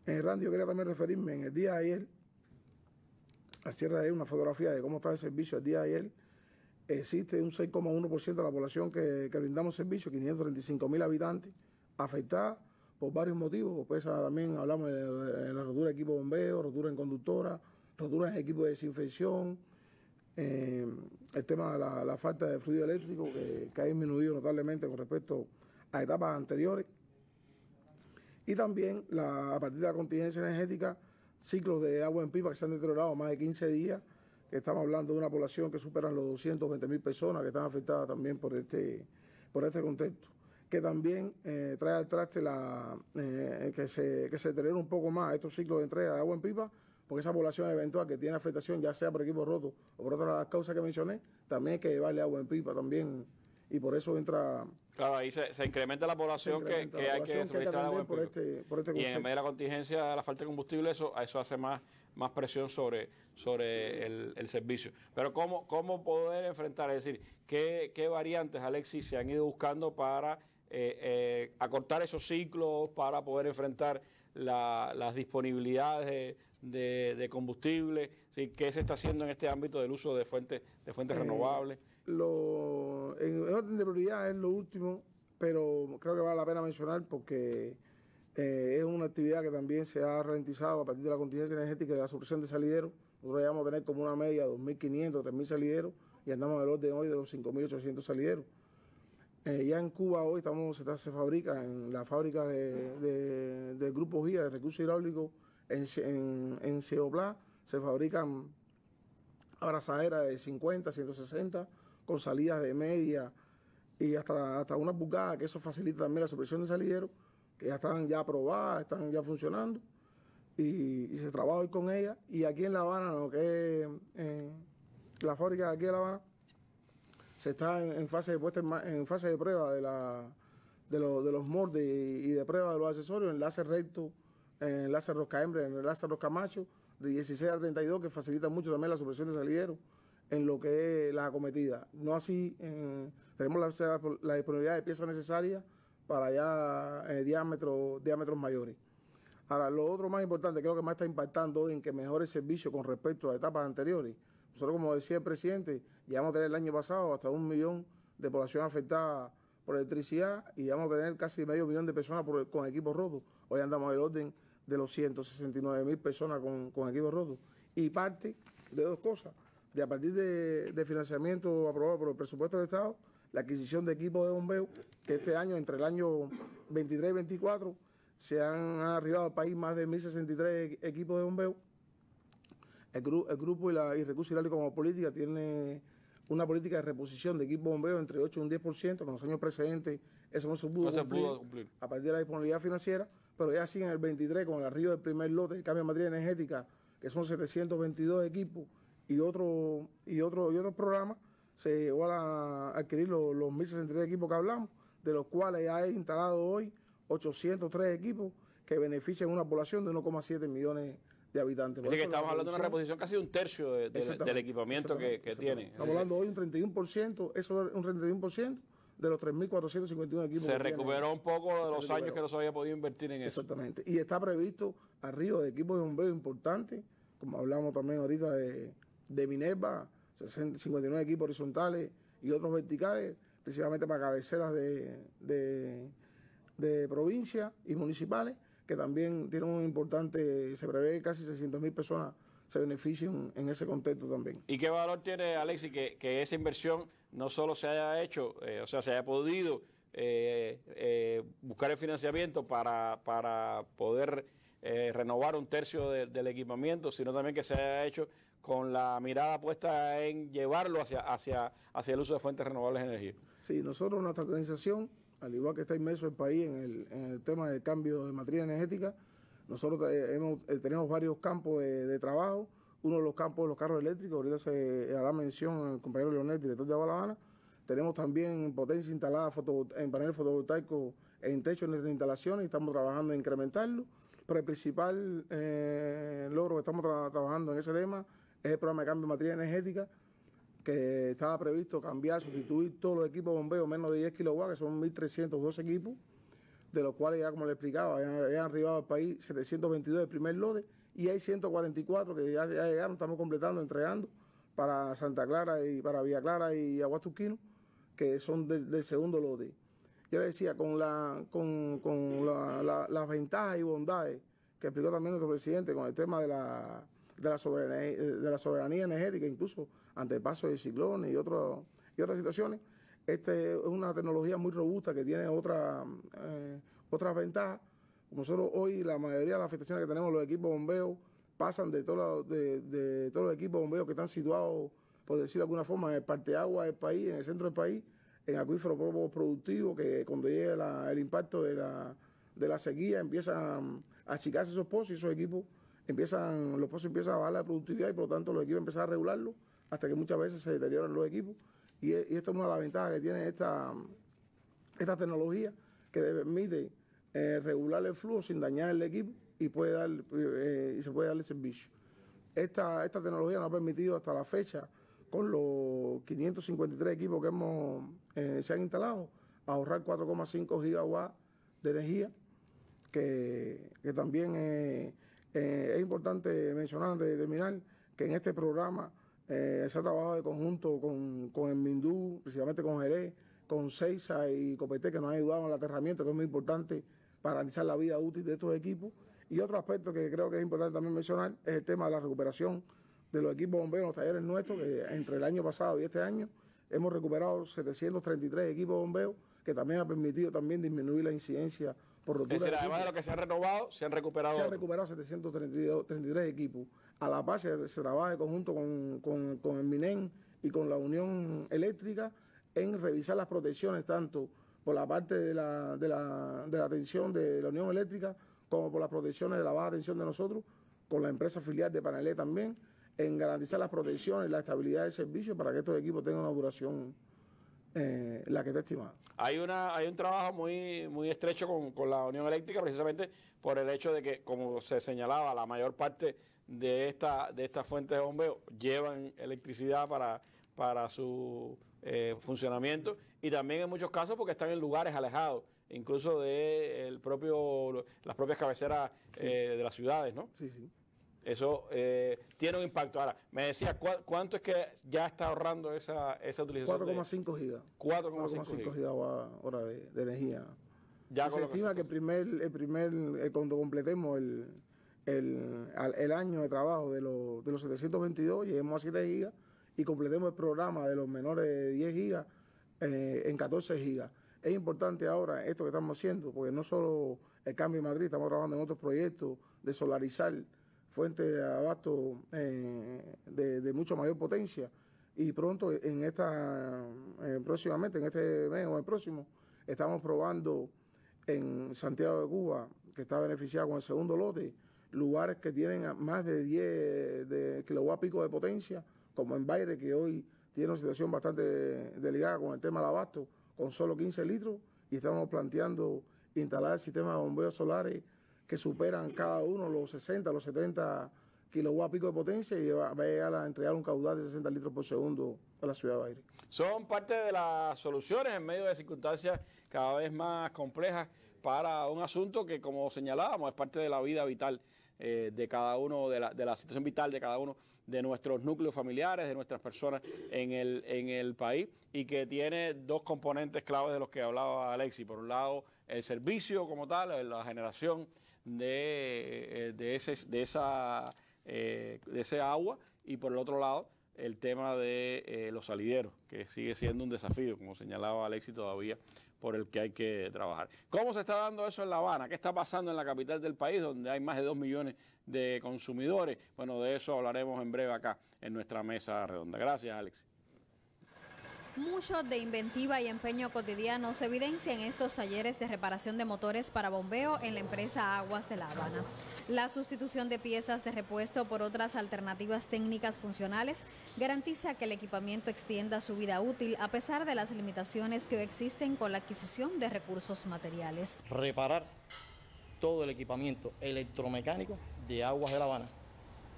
En Randy, yo quería también referirme en el día de ayer, al cierre de una fotografía de cómo estaba el servicio el día de ayer. Existe un 6,1% de la población que, brindamos servicio, 535 mil habitantes, afectada por varios motivos. Pues ah, también hablamos de, la rotura de equipo de bombeo, rotura en conductora, rotura en equipo de desinfección, eh, el tema de la, falta de fluido eléctrico que, que ha disminuido notablemente con respecto a etapas anteriores. Y también, a partir de la contingencia energética, ciclos de agua en pipa que se han deteriorado más de 15 días, que estamos hablando de una población que superan los 220 mil personas que están afectadas también por este, por este contexto que también eh, trae al traste la, eh, que, se, que un poco más estos ciclos de entrega de agua en pipa, porque esa población eventual que tiene afectación, ya sea por equipos rotos o por otras causas que mencioné, también hay que llevarle agua en pipa también, y por eso entra Claro, ahí se, incrementa la población que, hay que, que por este, por este Y en medio de la contingencia, de la falta de combustible, eso, eso hace más, más presión sobre, sobre el, servicio. Pero ¿cómo, ¿cómo poder enfrentar? Es decir, ¿qué, variantes, Alexis, se han ido buscando para eh, eh, acortar esos ciclos, para poder enfrentar las disponibilidades de, combustible? ¿Qué se está haciendo en este ámbito del uso de fuentes, de fuentes eh, renovables? lo, en, orden de prioridad es lo último, pero creo que vale la pena mencionar porque eh, es una actividad que también se ha ralentizado a partir de la contingencia energética de la supresión de salideros. Nosotros vamos a tener como una media de 2.500, 3.000 salideros y andamos en el orden hoy de los 5.800 salideros. Eh, ya en Cuba hoy estamos, se, fabrica en la fábrica de, de, del Grupo GIA de Recursos Hidráulicos en, en, se fabrican abrazaderas de 50, 160 con salidas de media y hasta, hasta una bugada, que eso facilita también la supresión de salideros, que ya están ya aprobadas, están ya funcionando, y, se trabaja hoy con ellas. Y aquí en La Habana, lo que es la fábrica de aquí de La Habana, se está en, fase de en, fase de prueba de la de, los moldes y, de prueba de los accesorios, enlace recto, eh, enlace rosca hembra, enlace rosca macho, de 16 a 32, que facilita mucho también la supresión de salideros en lo que es la acometida. No así, tenemos la, disponibilidad de piezas necesarias para ya eh, diámetros mayores. Ahora, lo otro más importante, creo que más está impactando hoy en que mejore el servicio con respecto a etapas anteriores. Nosotros, como decía el presidente, ya vamos a tener el año pasado hasta un millón de población afectada por electricidad y vamos a tener casi medio millón de personas con equipos rotos. Hoy andamos en el orden de los 169 mil personas con, con equipos rotos. Y parte de dos cosas de a partir de, financiamiento aprobado por el presupuesto del Estado, la adquisición de equipos de bombeo, que este año, entre el año 23 y 24, se han, arribado al país más de 1.063 equipos de bombeo. El, grupo y, la, y Recursos Hidráulicos como política tiene una política de reposición de equipos de bombeo entre 8 y un 10%, con los años precedentes eso no se pudo, a partir de la disponibilidad financiera, pero ya en el 23 con el arribo del primer lote de cambio de materia energética, que son 722 equipos y otro, y otro, y otros programas se van a, adquirir los, los 1.063 equipos que hablamos, de los cuales ya he instalado hoy 803 equipos que benefician una población de 1,7 millones de habitantes. que estamos hablando de una reposición casi un tercio del equipamiento que, tiene. Estamos hablando hoy un 31%, eso es un 31% de los 3.451 equipos. Se recuperó un poco de los años que no se había podido invertir en eso. Exactamente. Y está previsto arriba de equipos de bombeo importantes, como hablamos también ahorita de de Minerva, 59 equipos horizontales y otros verticales, principalmente para cabeceras de, provincias y municipales, que también tienen un importante, se prevé que casi 600 mil personas se beneficien en ese contexto también. ¿Y qué valor tiene, Alexi, que, que esa inversión no solo se haya hecho, eh, o sea, se haya podido eh, eh, buscar el financiamiento para, poder renovar un tercio del equipamiento, sino también que se haya hecho con la mirada puesta en llevarlo hacia, hacia, hacia el uso de fuentes renovables de energía. Sí, nosotros, nuestra organización, al igual que está inmerso el país en el, tema del cambio de materia energética, nosotros eh, eh, tenemos varios campos de, trabajo. Uno de los campos de los carros eléctricos, ahorita se hará mención el compañero Leonel, director de La Tenemos también potencia instalada en paneles fotovoltaicos en techo en instalaciones y estamos trabajando en incrementarlo. Pero el principal eh, logro que estamos trabajando en ese tema es el programa de cambio de materia energética que estaba previsto cambiar, sustituir todos los equipos de bombeo menos de 10 kilowatts, que son 1.302 equipos, de los cuales ya como le explicaba, ya han arribado al país 722 del primer lote y hay 144 que ya, llegaron, estamos completando, entregando para Santa Clara y para Villa Clara y Aguastuquino que son del, segundo lote. Yo le decía, con, las ventajas y bondades que explicó también nuestro presidente con el tema de la de la, soberanía, eh, de la soberanía energética, incluso ante el paso de ciclones y, otros y otras situaciones. Esta es una tecnología muy robusta que tiene otra, eh, otras ventajas. Nosotros hoy la mayoría de las afectaciones que tenemos, los equipos bombeos, pasan de, todo de, todos los equipos bombeos que están situados, por decirlo de alguna forma, en el parte agua del país, en el centro del país, en acuíferos productivos, que cuando llega el impacto de la, de la sequía empiezan a achicarse esos pozos y esos equipos empiezan, los pozos empiezan a bajar la productividad y por lo tanto los equipos empiezan a regularlo hasta que muchas veces se deterioran los equipos. Y, esta es una de las ventajas que tiene esta, esta tecnología que permite eh, regular el flujo sin dañar el equipo y, puede dar, eh, y se puede darle servicio. Esta, esta tecnología nos ha permitido hasta la fecha, con los 553 equipos que hemos, eh, se han instalado, ahorrar 4,5 gigawatts de energía, que, que también eh, es importante mencionar, de determinar que en este programa eh, se ha trabajado de conjunto con, el Mindú, precisamente con Jerez, con Seisa y Copete, que nos han ayudado en el aterramiento, que es muy importante para garantizar la vida útil de estos equipos. Y otro aspecto que creo que es importante también mencionar es el tema de la recuperación de los equipos bomberos, los talleres nuestros, que entre el año pasado y este año hemos recuperado 733 equipos bombeos, que también ha permitido también disminuir la incidencia por además de lo que se ha renovado, se han recuperado. Se han recuperado 733 equipos. A la base se, trabaja en conjunto con, el MINEN y con la Unión Eléctrica en revisar las protecciones tanto por la parte de la, de la, de la de la Unión Eléctrica como por las protecciones de la baja atención de nosotros, con la empresa filial de Panelé también, en garantizar las protecciones y la estabilidad del servicio para que estos equipos tengan una duración eh, la que te estimada. Hay, una, hay un trabajo muy, muy estrecho con, la Unión Eléctrica precisamente por el hecho de que, como se señalaba, la mayor parte de esta de estas fuentes de bombeo llevan electricidad para, para su eh, funcionamiento y también en muchos casos porque están en lugares alejados, incluso de el propio las propias cabeceras eh, de las ciudades, ¿no? Sí, sí. Eso eh, tiene un impacto. Ahora, me decía, ¿cuánto es que ya está ahorrando esa, esa utilización? 4,5 gigas. 4,5 gigas hora de, energía. se estima que el primer, el primer eh, cuando completemos el, el, año de trabajo de, los, 722, lleguemos a 7 gigas y completemos el programa de los menores de 10 gigas eh, en 14 gigas. Es importante ahora esto que estamos haciendo, porque no solo el cambio en Madrid, estamos trabajando en otros proyectos de solarizar fuente de abasto eh, de, mucho mayor potencia y pronto en esta eh, próximamente en este mes o el próximo estamos probando en Santiago de Cuba que está beneficiado con el segundo lote lugares que tienen más de 10 de kilowatt de potencia como en Baile que hoy tiene una situación bastante delicada con el tema del abasto con solo 15 litros y estamos planteando instalar sistemas de bombeos solares que superan cada uno los 60, los 70 kilowatts pico de potencia y va, a entregar un caudal de 60 litros por segundo a la ciudad de aire. Son parte de las soluciones en medio de circunstancias cada vez más complejas para un asunto que, como señalábamos, es parte de la vida vital eh, de cada uno, de la, de la situación vital de cada uno de nuestros núcleos familiares, de nuestras personas en el, en el país y que tiene dos componentes claves de los que hablaba Alexi. Por un lado, el servicio como tal, la generación de, eh, de, ese, de, esa, eh, de ese agua y por el otro lado el tema de eh, los salideros, que sigue siendo un desafío, como señalaba Alexis todavía, por el que hay que trabajar. ¿Cómo se está dando eso en La Habana? ¿Qué está pasando en la capital del país, donde hay más de 2 millones de consumidores? Bueno, de eso hablaremos en breve acá, en nuestra mesa redonda. Gracias, Alexis. Mucho de inventiva y empeño cotidiano se evidencia en estos talleres de reparación de motores para bombeo en la empresa Aguas de La Habana. La sustitución de piezas de repuesto por otras alternativas técnicas funcionales garantiza que el equipamiento extienda su vida útil a pesar de las limitaciones que existen con la adquisición de recursos materiales. Reparar todo el equipamiento electromecánico de Aguas de La Habana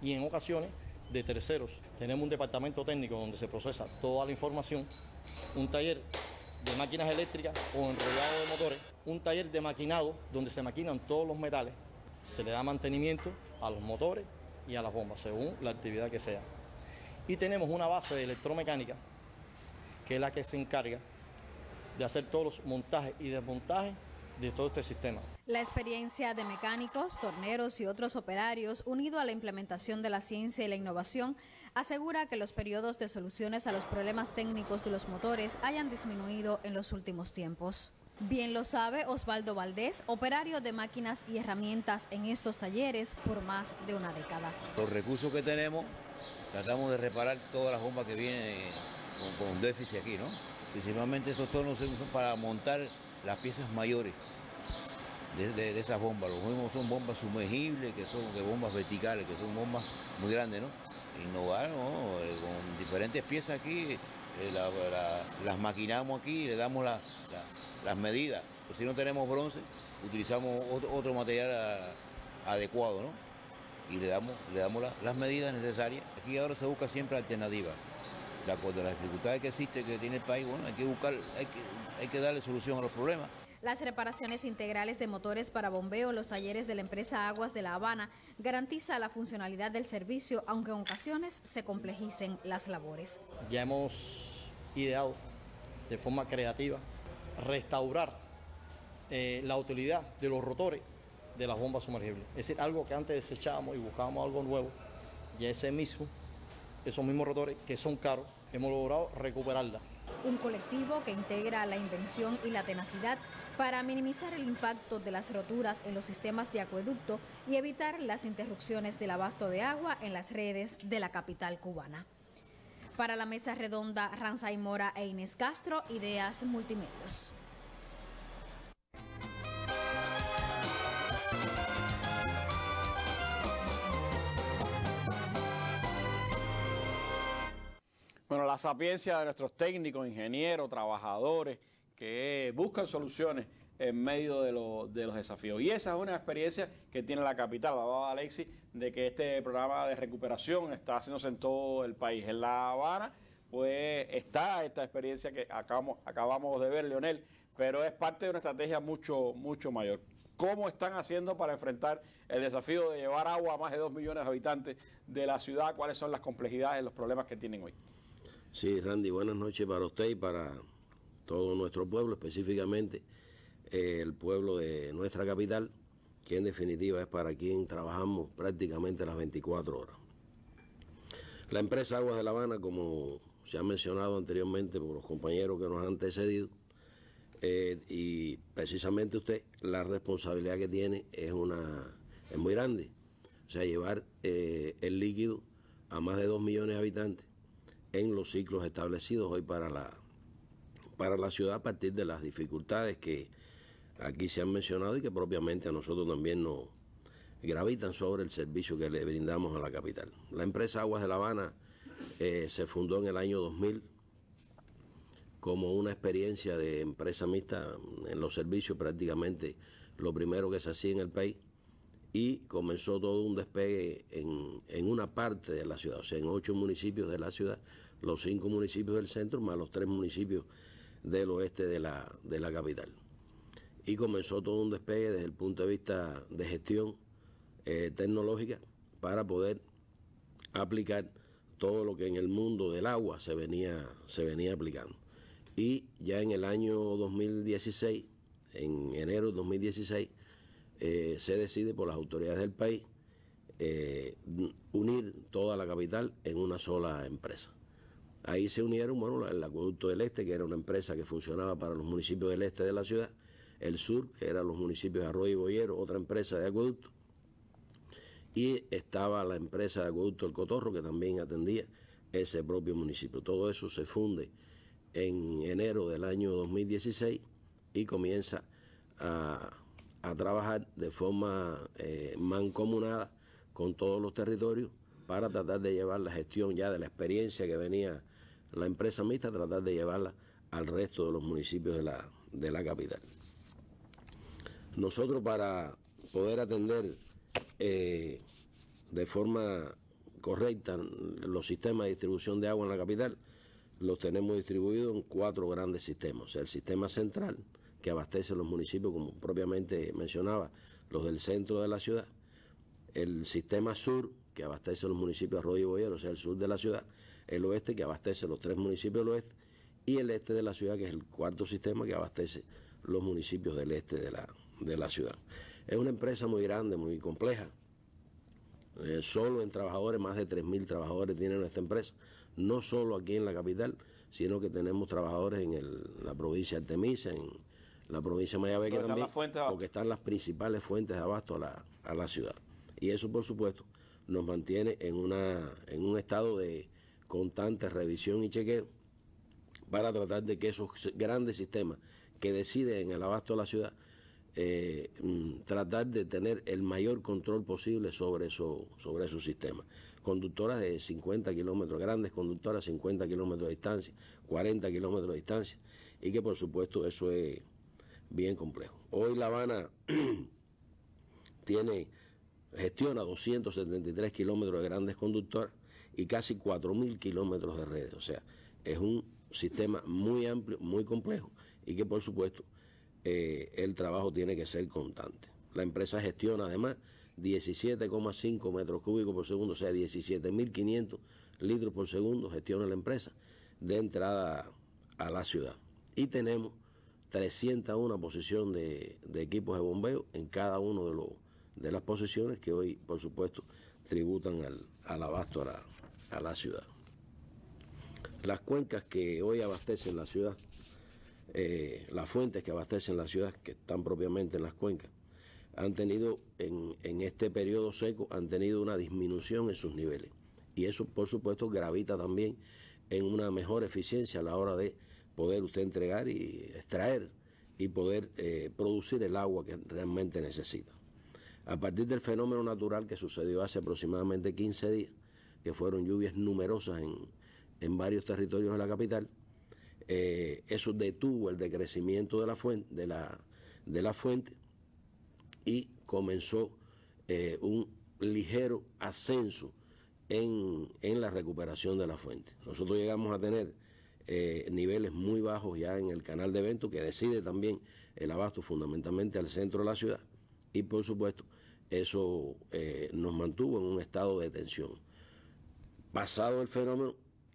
y en ocasiones de terceros. Tenemos un departamento técnico donde se procesa toda la información un taller de máquinas eléctricas o enrollado de motores, un taller de maquinado donde se maquinan todos los metales, se le da mantenimiento a los motores y a las bombas, según la actividad que sea. Y tenemos una base de electromecánica, que es la que se encarga de hacer todos los montajes y desmontajes de todo este sistema. La experiencia de mecánicos, torneros y otros operarios, unido a la implementación de la ciencia y la innovación, asegura que los periodos de soluciones a los problemas técnicos de los motores hayan disminuido en los últimos tiempos. Bien lo sabe Osvaldo Valdés, operario de máquinas y herramientas en estos talleres por más de una década. Los recursos que tenemos, tratamos de reparar todas las bombas que vienen con, déficit aquí, ¿no? Principalmente estos tornos se para montar las piezas mayores de, esas bombas. Los mismos son bombas sumergibles, que son bombas verticales, que son bombas muy grandes, ¿no? innovar eh, con diferentes piezas aquí, eh, las maquinamos aquí, le damos las medidas. Pues si no tenemos bronce, utilizamos otro, material ah, adecuado, ¿no? Y le damos, le damos las medidas necesarias. Aquí ahora se busca siempre alternativa. De las dificultades que existe, que tiene el país, bueno, hay que buscar, hay que darle solución a los problemas. Las reparaciones integrales de motores para bombeo en los talleres de la empresa Aguas de La Habana garantiza la funcionalidad del servicio, aunque en ocasiones se complejicen las labores. Ya hemos ideado de forma creativa restaurar eh, la utilidad de los rotores de las bombas sumergibles. Es decir, algo que antes desechábamos y buscábamos algo nuevo, y ese mismo, esos mismos rotores que son caros, hemos logrado recuperarla. Un colectivo que integra la invención y la tenacidad para minimizar el impacto de las roturas en los sistemas de acueducto y evitar las interrupciones del abasto de agua en las redes de la capital cubana. Para la mesa redonda, y Mora e Inés Castro, Ideas Multimedios. Bueno, la sapiencia de nuestros técnicos, ingenieros, trabajadores, que buscan soluciones en medio de, los desafíos. Y esa es una experiencia que tiene la capital, hablaba Alexi, de que este programa de recuperación está haciéndose en todo el país. En La Habana, pues está esta experiencia que acabamos, acabamos de ver, Leonel, pero es parte de una estrategia mucho, mucho mayor. ¿Cómo están haciendo para enfrentar el desafío de llevar agua a más de 2 millones de habitantes de la ciudad? ¿Cuáles son las complejidades, los problemas que tienen hoy? Sí, Randy, buenas noches para usted y para todo nuestro pueblo, específicamente eh, el pueblo de nuestra capital, que en definitiva es para quien trabajamos prácticamente las 24 horas. La empresa Aguas de La Habana, como se ha mencionado anteriormente por los compañeros que nos han antecedido, eh, y precisamente usted, la responsabilidad que tiene es una es muy grande. O sea, llevar eh, el líquido a más de 2 millones de habitantes en los ciclos establecidos hoy para la, para la ciudad a partir de las dificultades que aquí se han mencionado y que propiamente a nosotros también nos gravitan sobre el servicio que le brindamos a la capital. La empresa Aguas de La Habana eh, se fundó en el año 2000 como una experiencia de empresa mixta en los servicios prácticamente lo primero que se hacía en el país y comenzó todo un despegue en, en, una parte de la ciudad, o sea, en ocho municipios de la ciudad, los cinco municipios del centro, más los tres municipios del oeste de la, de la capital. Y comenzó todo un despegue desde el punto de vista de gestión eh, tecnológica para poder aplicar todo lo que en el mundo del agua se venía, se venía aplicando. Y ya en el año 2016, en enero de 2016, eh, se decide por las autoridades del país eh, unir toda la capital en una sola empresa. Ahí se unieron, bueno, el acueducto del Este, que era una empresa que funcionaba para los municipios del este de la ciudad, el sur, que eran los municipios de Arroyo y Boyero, otra empresa de acueducto, y estaba la empresa de acueducto El Cotorro, que también atendía ese propio municipio. Todo eso se funde en enero del año 2016 y comienza a, trabajar de forma eh, mancomunada con todos los territorios para tratar de llevar la gestión ya de la experiencia que venía la empresa mixta, tratar de llevarla al resto de los municipios de la, de la capital. Nosotros para poder atender eh, de forma correcta los sistemas de distribución de agua en la capital, los tenemos distribuidos en cuatro grandes sistemas. el sistema central, que abastece los municipios, como propiamente mencionaba, los del centro de la ciudad. El sistema sur, que abastece los municipios Arroyo y Boyero, o sea, el sur de la ciudad el oeste que abastece los tres municipios del oeste y el este de la ciudad, que es el cuarto sistema que abastece los municipios del este de la, de la ciudad. Es una empresa muy grande, muy compleja. Eh, solo en trabajadores, más de 3.000 trabajadores tienen nuestra empresa, no solo aquí en la capital, sino que tenemos trabajadores en la provincia de Artemisa, en la provincia de Mayabeque también, están porque están las principales fuentes de abasto a la, a la ciudad. Y eso, por supuesto, nos mantiene en, una, en un estado de, constante revisión y chequeo para tratar de que esos grandes sistemas que deciden el abasto de la ciudad, eh, mm, tratar de tener el mayor control posible sobre, sobre esos sistemas. Conductoras de 50 kilómetros, grandes conductoras, 50 kilómetros de distancia, 40 kilómetros de distancia, y que por supuesto eso es bien complejo. Hoy La Habana tiene, gestiona 273 kilómetros de grandes conductoras, y casi 4.000 kilómetros de redes. O sea, es un sistema muy amplio, muy complejo y que por supuesto eh, el trabajo tiene que ser constante. La empresa gestiona además 17,5 metros cúbicos por segundo, o sea, 17.500 litros por segundo gestiona la empresa de entrada a la ciudad. Y tenemos 301 posición de, de equipos de bombeo en cada uno de, los, de las posiciones que hoy, por supuesto, tributan al, al abasto a la, ciudad. Las cuencas que hoy abastecen la ciudad, eh, las fuentes que abastecen la ciudad, que están propiamente en las cuencas, han tenido en, este periodo seco, han tenido una disminución en sus niveles. Y eso, por supuesto, gravita también en una mejor eficiencia a la hora de poder usted entregar y extraer y poder eh, producir el agua que realmente necesita a partir del fenómeno natural que sucedió hace aproximadamente 15 días, que fueron lluvias numerosas en, varios territorios de la capital, eh, eso detuvo el decrecimiento de la fuente, de la, de la fuente y comenzó eh, un ligero ascenso en, la recuperación de la fuente. Nosotros llegamos a tener eh, niveles muy bajos ya en el canal de vento, que decide también el abasto fundamentalmente al centro de la ciudad y por supuesto eso eh, nos mantuvo en un estado de tensión. Pasado el fenómeno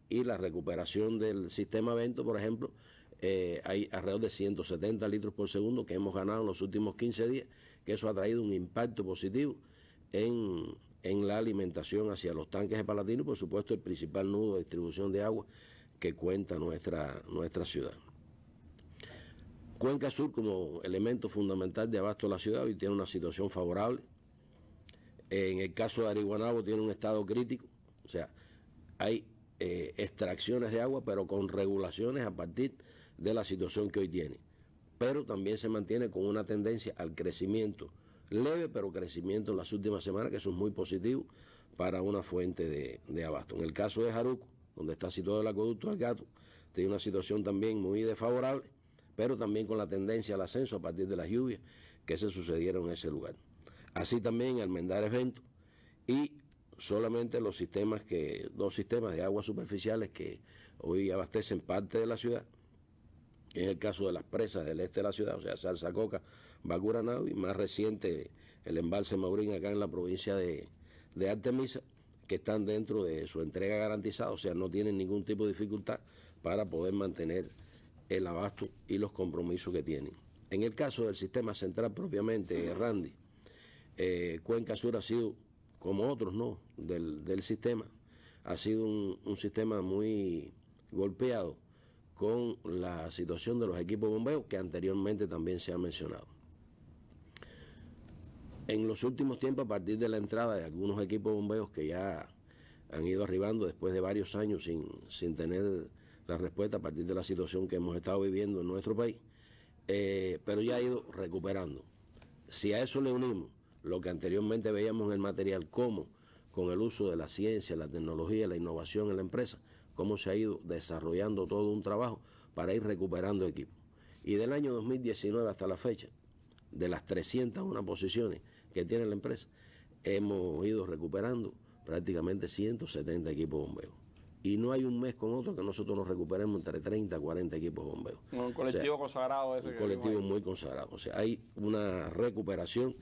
y la recuperación del sistema Vento, por ejemplo, eh, hay alrededor de 170 litros por segundo que hemos ganado en los últimos 15 días, que eso ha traído un impacto positivo en, la alimentación hacia los tanques de Palatino por supuesto el principal nudo de distribución de agua que cuenta nuestra, nuestra ciudad. Cuenca Sur como elemento fundamental de abasto de la ciudad hoy tiene una situación favorable en el caso de Arihuanabo tiene un estado crítico, o sea, hay eh, extracciones de agua, pero con regulaciones a partir de la situación que hoy tiene. Pero también se mantiene con una tendencia al crecimiento, leve pero crecimiento en las últimas semanas, que eso es muy positivo para una fuente de, de abasto. En el caso de Jaruco, donde está situado el acueducto del gato, tiene una situación también muy desfavorable, pero también con la tendencia al ascenso a partir de las lluvias que se sucedieron en ese lugar. Así también almendar eventos... y solamente los sistemas que, dos sistemas de aguas superficiales que hoy abastecen parte de la ciudad, ...en el caso de las presas del este de la ciudad, o sea, Salsa Coca, Bacuranao y más reciente el embalse Maurín acá en la provincia de, de Artemisa, que están dentro de su entrega garantizada, o sea, no tienen ningún tipo de dificultad para poder mantener el abasto y los compromisos que tienen. En el caso del sistema central propiamente, Randy, eh, Cuenca Sur ha sido, como otros no, del, sistema, ha sido un, sistema muy golpeado con la situación de los equipos bombeos que anteriormente también se ha mencionado. En los últimos tiempos, a partir de la entrada de algunos equipos bombeos que ya han ido arribando después de varios años sin, sin tener la respuesta a partir de la situación que hemos estado viviendo en nuestro país, eh, pero ya ha ido recuperando. Si a eso le unimos lo que anteriormente veíamos en el material, cómo con el uso de la ciencia, la tecnología, la innovación en la empresa, cómo se ha ido desarrollando todo un trabajo para ir recuperando equipos... Y del año 2019 hasta la fecha, de las 301 posiciones que tiene la empresa, hemos ido recuperando prácticamente 170 equipos bombeos. Y no hay un mes con otro que nosotros nos recuperemos entre 30 a 40 equipos bombeos. Un colectivo consagrado ese. Un colectivo muy consagrado. O sea, hay una recuperación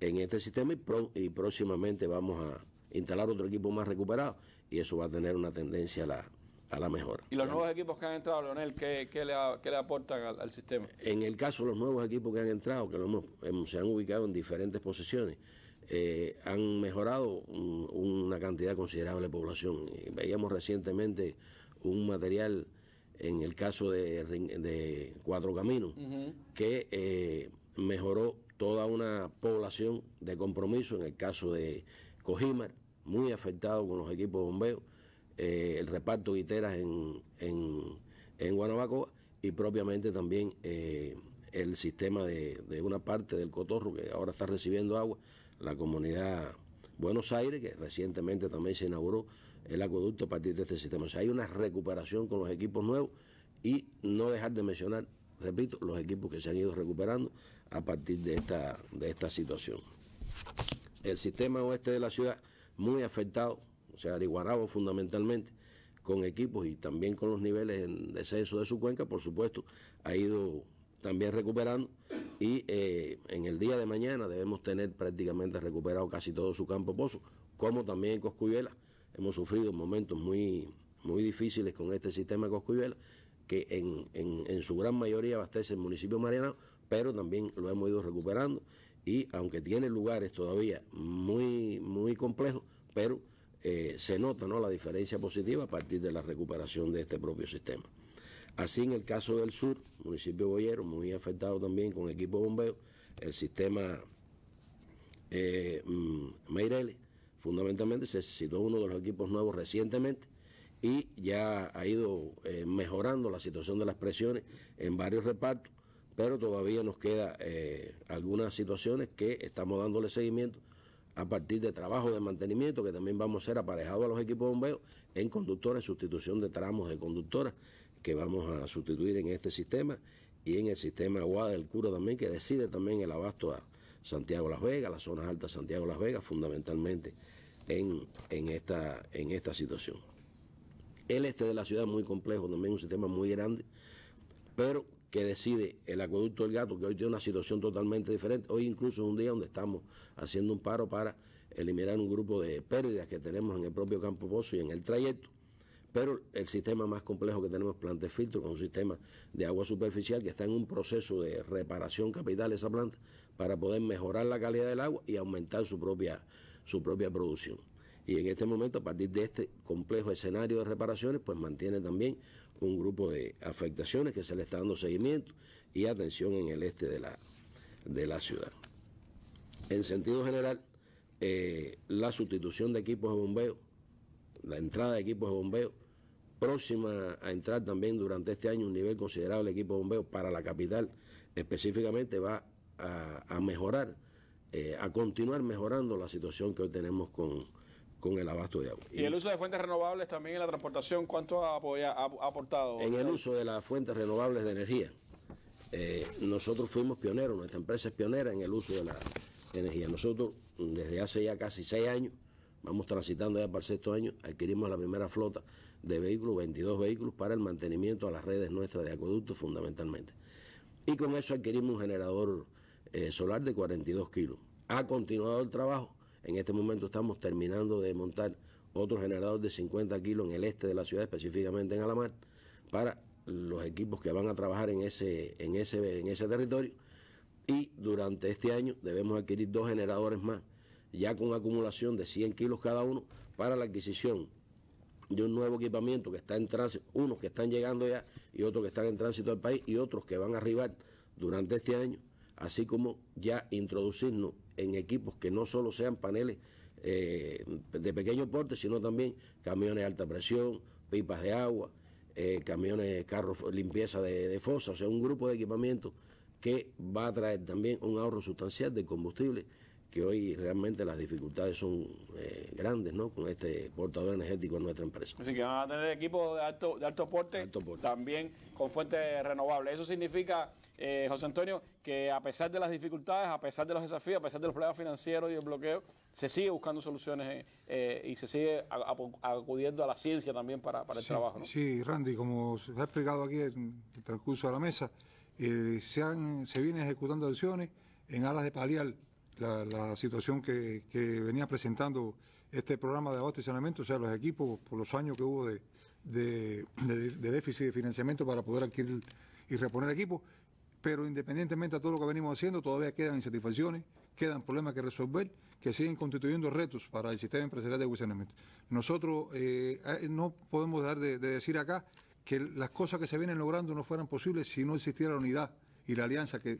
en este sistema y, próximamente vamos a instalar otro equipo más recuperado y eso va a tener una tendencia a la, a la mejora. ¿Y los nuevos equipos que han entrado, Leonel, qué, qué, le, qué le, aportan al, sistema? En el caso de los nuevos equipos que han entrado, que se han ubicado en diferentes posiciones, eh, han mejorado una cantidad considerable de población. Veíamos recientemente un material en el caso de, de Cuatro Caminos, que eh, mejoró toda una población de compromiso, en el caso de Cojimar, muy afectado con los equipos de bombeo, eh, el reparto de guiteras en, en, Guanabacoa y propiamente también eh, el sistema de, de, una parte del Cotorro que ahora está recibiendo agua, la comunidad Buenos Aires, que recientemente también se inauguró el acueducto a partir de este sistema. O sea, hay una recuperación con los equipos nuevos y no dejar de mencionar repito, los equipos que se han ido recuperando a partir de esta, de esta situación. El sistema oeste de la ciudad muy afectado, o sea, Ariguarabo fundamentalmente, con equipos y también con los niveles en descenso de su cuenca, por supuesto, ha ido también recuperando y eh, en el día de mañana debemos tener prácticamente recuperado casi todo su campo pozo, como también en Coscuyuela. Hemos sufrido momentos muy, muy difíciles con este sistema de que en, su gran mayoría abastece el municipio de pero también lo hemos ido recuperando y aunque tiene lugares todavía muy, muy complejos, pero eh, se nota ¿no? la diferencia positiva a partir de la recuperación de este propio sistema. Así en el caso del sur, municipio de Boyero, muy afectado también con equipo de bombeo, el sistema eh, mm, fundamentalmente se situó uno de los equipos nuevos recientemente, y ya ha ido eh, mejorando la situación de las presiones en varios repartos, pero todavía nos quedan eh, algunas situaciones que estamos dándole seguimiento a partir de trabajo de mantenimiento que también vamos a ser aparejado a los equipos de bombeo en conductores, sustitución de tramos de conductoras que vamos a sustituir en este sistema y en el sistema agua del Cura también que decide también el abasto a Santiago Las Vegas, las zonas altas de Santiago Las Vegas fundamentalmente en, en, esta, en esta situación el este de la ciudad es muy complejo, también un sistema muy grande, pero que decide el acueducto del gato, que hoy tiene una situación totalmente diferente. Hoy incluso es un día donde estamos haciendo un paro para eliminar un grupo de pérdidas que tenemos en el propio campo Pozo y en el trayecto. Pero el sistema más complejo que tenemos es planta de filtro, con un sistema de agua superficial que está en un proceso de reparación capital esa planta para poder mejorar la calidad del agua y aumentar su propia, su propia producción y en este momento, a partir de este complejo escenario de reparaciones, pues mantiene también un grupo de afectaciones que se le está dando seguimiento y atención en el este de la, de la ciudad. En sentido general, eh, la sustitución de equipos de bombeo, la entrada de equipos de bombeo, próxima a entrar también durante este año un nivel considerable de equipos de bombeo para la capital específicamente, va a, mejorar, eh, a continuar mejorando la situación que hoy tenemos con con el abasto de agua. ¿Y, el uso de fuentes renovables también en la transportación, cuánto ha, aportado? En el uso de las fuentes renovables de energía, eh, nosotros fuimos pioneros, nuestra empresa es pionera en el uso de la energía. Nosotros desde hace ya casi seis años, vamos transitando ya para el sexto año, adquirimos la primera flota de vehículos, 22 vehículos, para el mantenimiento a las redes nuestras de acueductos fundamentalmente. Y con eso adquirimos un generador eh, solar de 42 kilos. Ha continuado el trabajo en este momento estamos terminando de montar otro generador de 50 kilos en el este de la ciudad, específicamente en Alamar, para los equipos que van a trabajar en ese, en ese, en ese territorio. Y durante este año debemos adquirir dos generadores más, ya con acumulación de 100 kilos cada uno, para la adquisición de un nuevo equipamiento que está en tránsito, unos que están llegando ya y otros que están en tránsito al país y otros que van a arribar durante este año, así como ya introducirnos en equipos que no solo sean paneles eh, de pequeño porte, sino también camiones de alta presión, pipas de agua, eh, camiones, carro limpieza de, de fosas, o sea, un grupo de equipamiento que va a traer también un ahorro sustancial de combustible que hoy realmente las dificultades son eh, grandes ¿no? con este portador energético en nuestra empresa. Así que van a tener equipos de alto, de alto, porte, también con fuentes renovables. Eso significa, eh, José Antonio, que a pesar de las dificultades, a pesar de los desafíos, a pesar de los problemas financieros y el bloqueo, se sigue buscando soluciones eh, y se sigue acudiendo a la ciencia también para, el trabajo. Sí, Randy, como se ha explicado aquí en el transcurso de la mesa, se, se vienen ejecutando acciones en aras de paliar la, situación que, venía presentando este programa de abastecimiento, o sea, los equipos por los años que hubo de, déficit de financiamiento para poder adquirir y reponer equipos, pero independientemente de todo lo que venimos haciendo, todavía quedan insatisfacciones, quedan problemas que resolver, que siguen constituyendo retos para el sistema empresarial de abastecimiento. Nosotros eh, eh, no podemos dejar de, de decir acá que las cosas que se vienen logrando no fueran posibles si no existiera la unidad y la alianza que,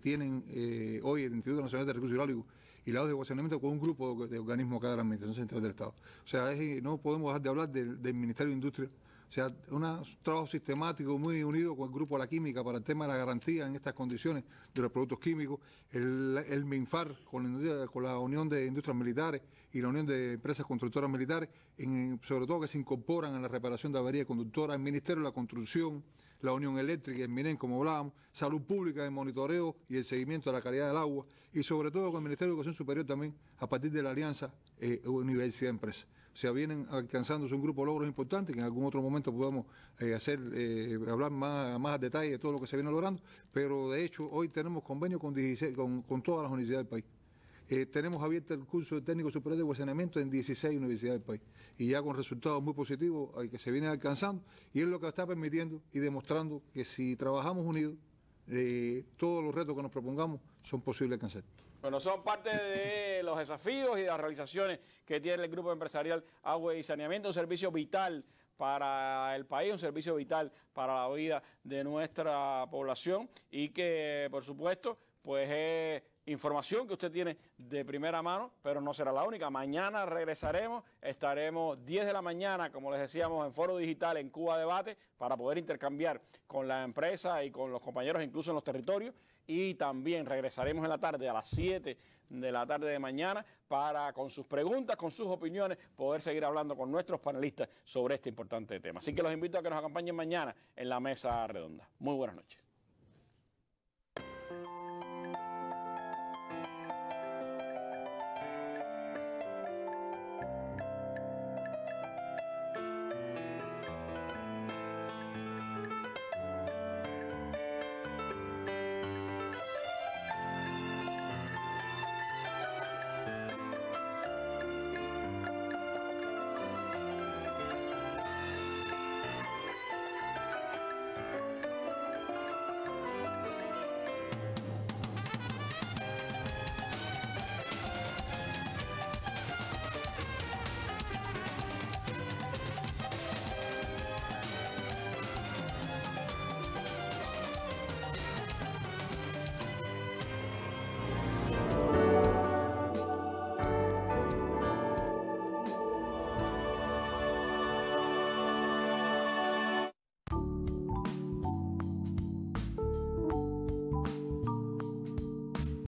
tienen eh, hoy el Instituto Nacional de Recursos Hidráulicos y la de Guasanamiento con un grupo de organismos acá de la Administración Central del Estado. O sea, eh, no podemos dejar de hablar del, Ministerio de Industria. O sea, un trabajo sistemático muy unido con el Grupo de la Química para el tema de la garantía en estas condiciones de los productos químicos, el, MINFAR con la, Unión de Industrias Militares y la Unión de Empresas Constructoras Militares, sobre todo que se incorporan a la reparación de averías conductoras, el Ministerio de la Construcción, la Unión Eléctrica, el MINEN, como hablábamos, Salud Pública, el monitoreo y el seguimiento de la calidad del agua, y sobre todo con el Ministerio de Educación Superior también, a partir de la alianza eh, Universidad-Empresa. O sea, vienen alcanzándose un grupo de logros importantes que en algún otro momento podamos eh, hacer, eh, hablar más, más a detalle de todo lo que se viene logrando, pero de hecho hoy tenemos convenio con, con todas las universidades del país. Eh, tenemos abierto el curso de técnico superior de saneamiento en 16 universidades del país y ya con resultados muy positivos que se vienen alcanzando y es lo que está permitiendo y demostrando que si trabajamos unidos, eh, todos los retos que nos propongamos son posibles alcanzar. Bueno, son parte de los desafíos y de las realizaciones que tiene el Grupo Empresarial Agua y Saneamiento, un servicio vital para el país, un servicio vital para la vida de nuestra población y que, por supuesto, pues es información que usted tiene de primera mano, pero no será la única. Mañana regresaremos, estaremos 10 de la mañana, como les decíamos, en Foro Digital en Cuba Debate para poder intercambiar con la empresa y con los compañeros incluso en los territorios. Y también regresaremos en la tarde, a las 7 de la tarde de mañana, para con sus preguntas, con sus opiniones, poder seguir hablando con nuestros panelistas sobre este importante tema. Así que los invito a que nos acompañen mañana en la mesa redonda. Muy buenas noches.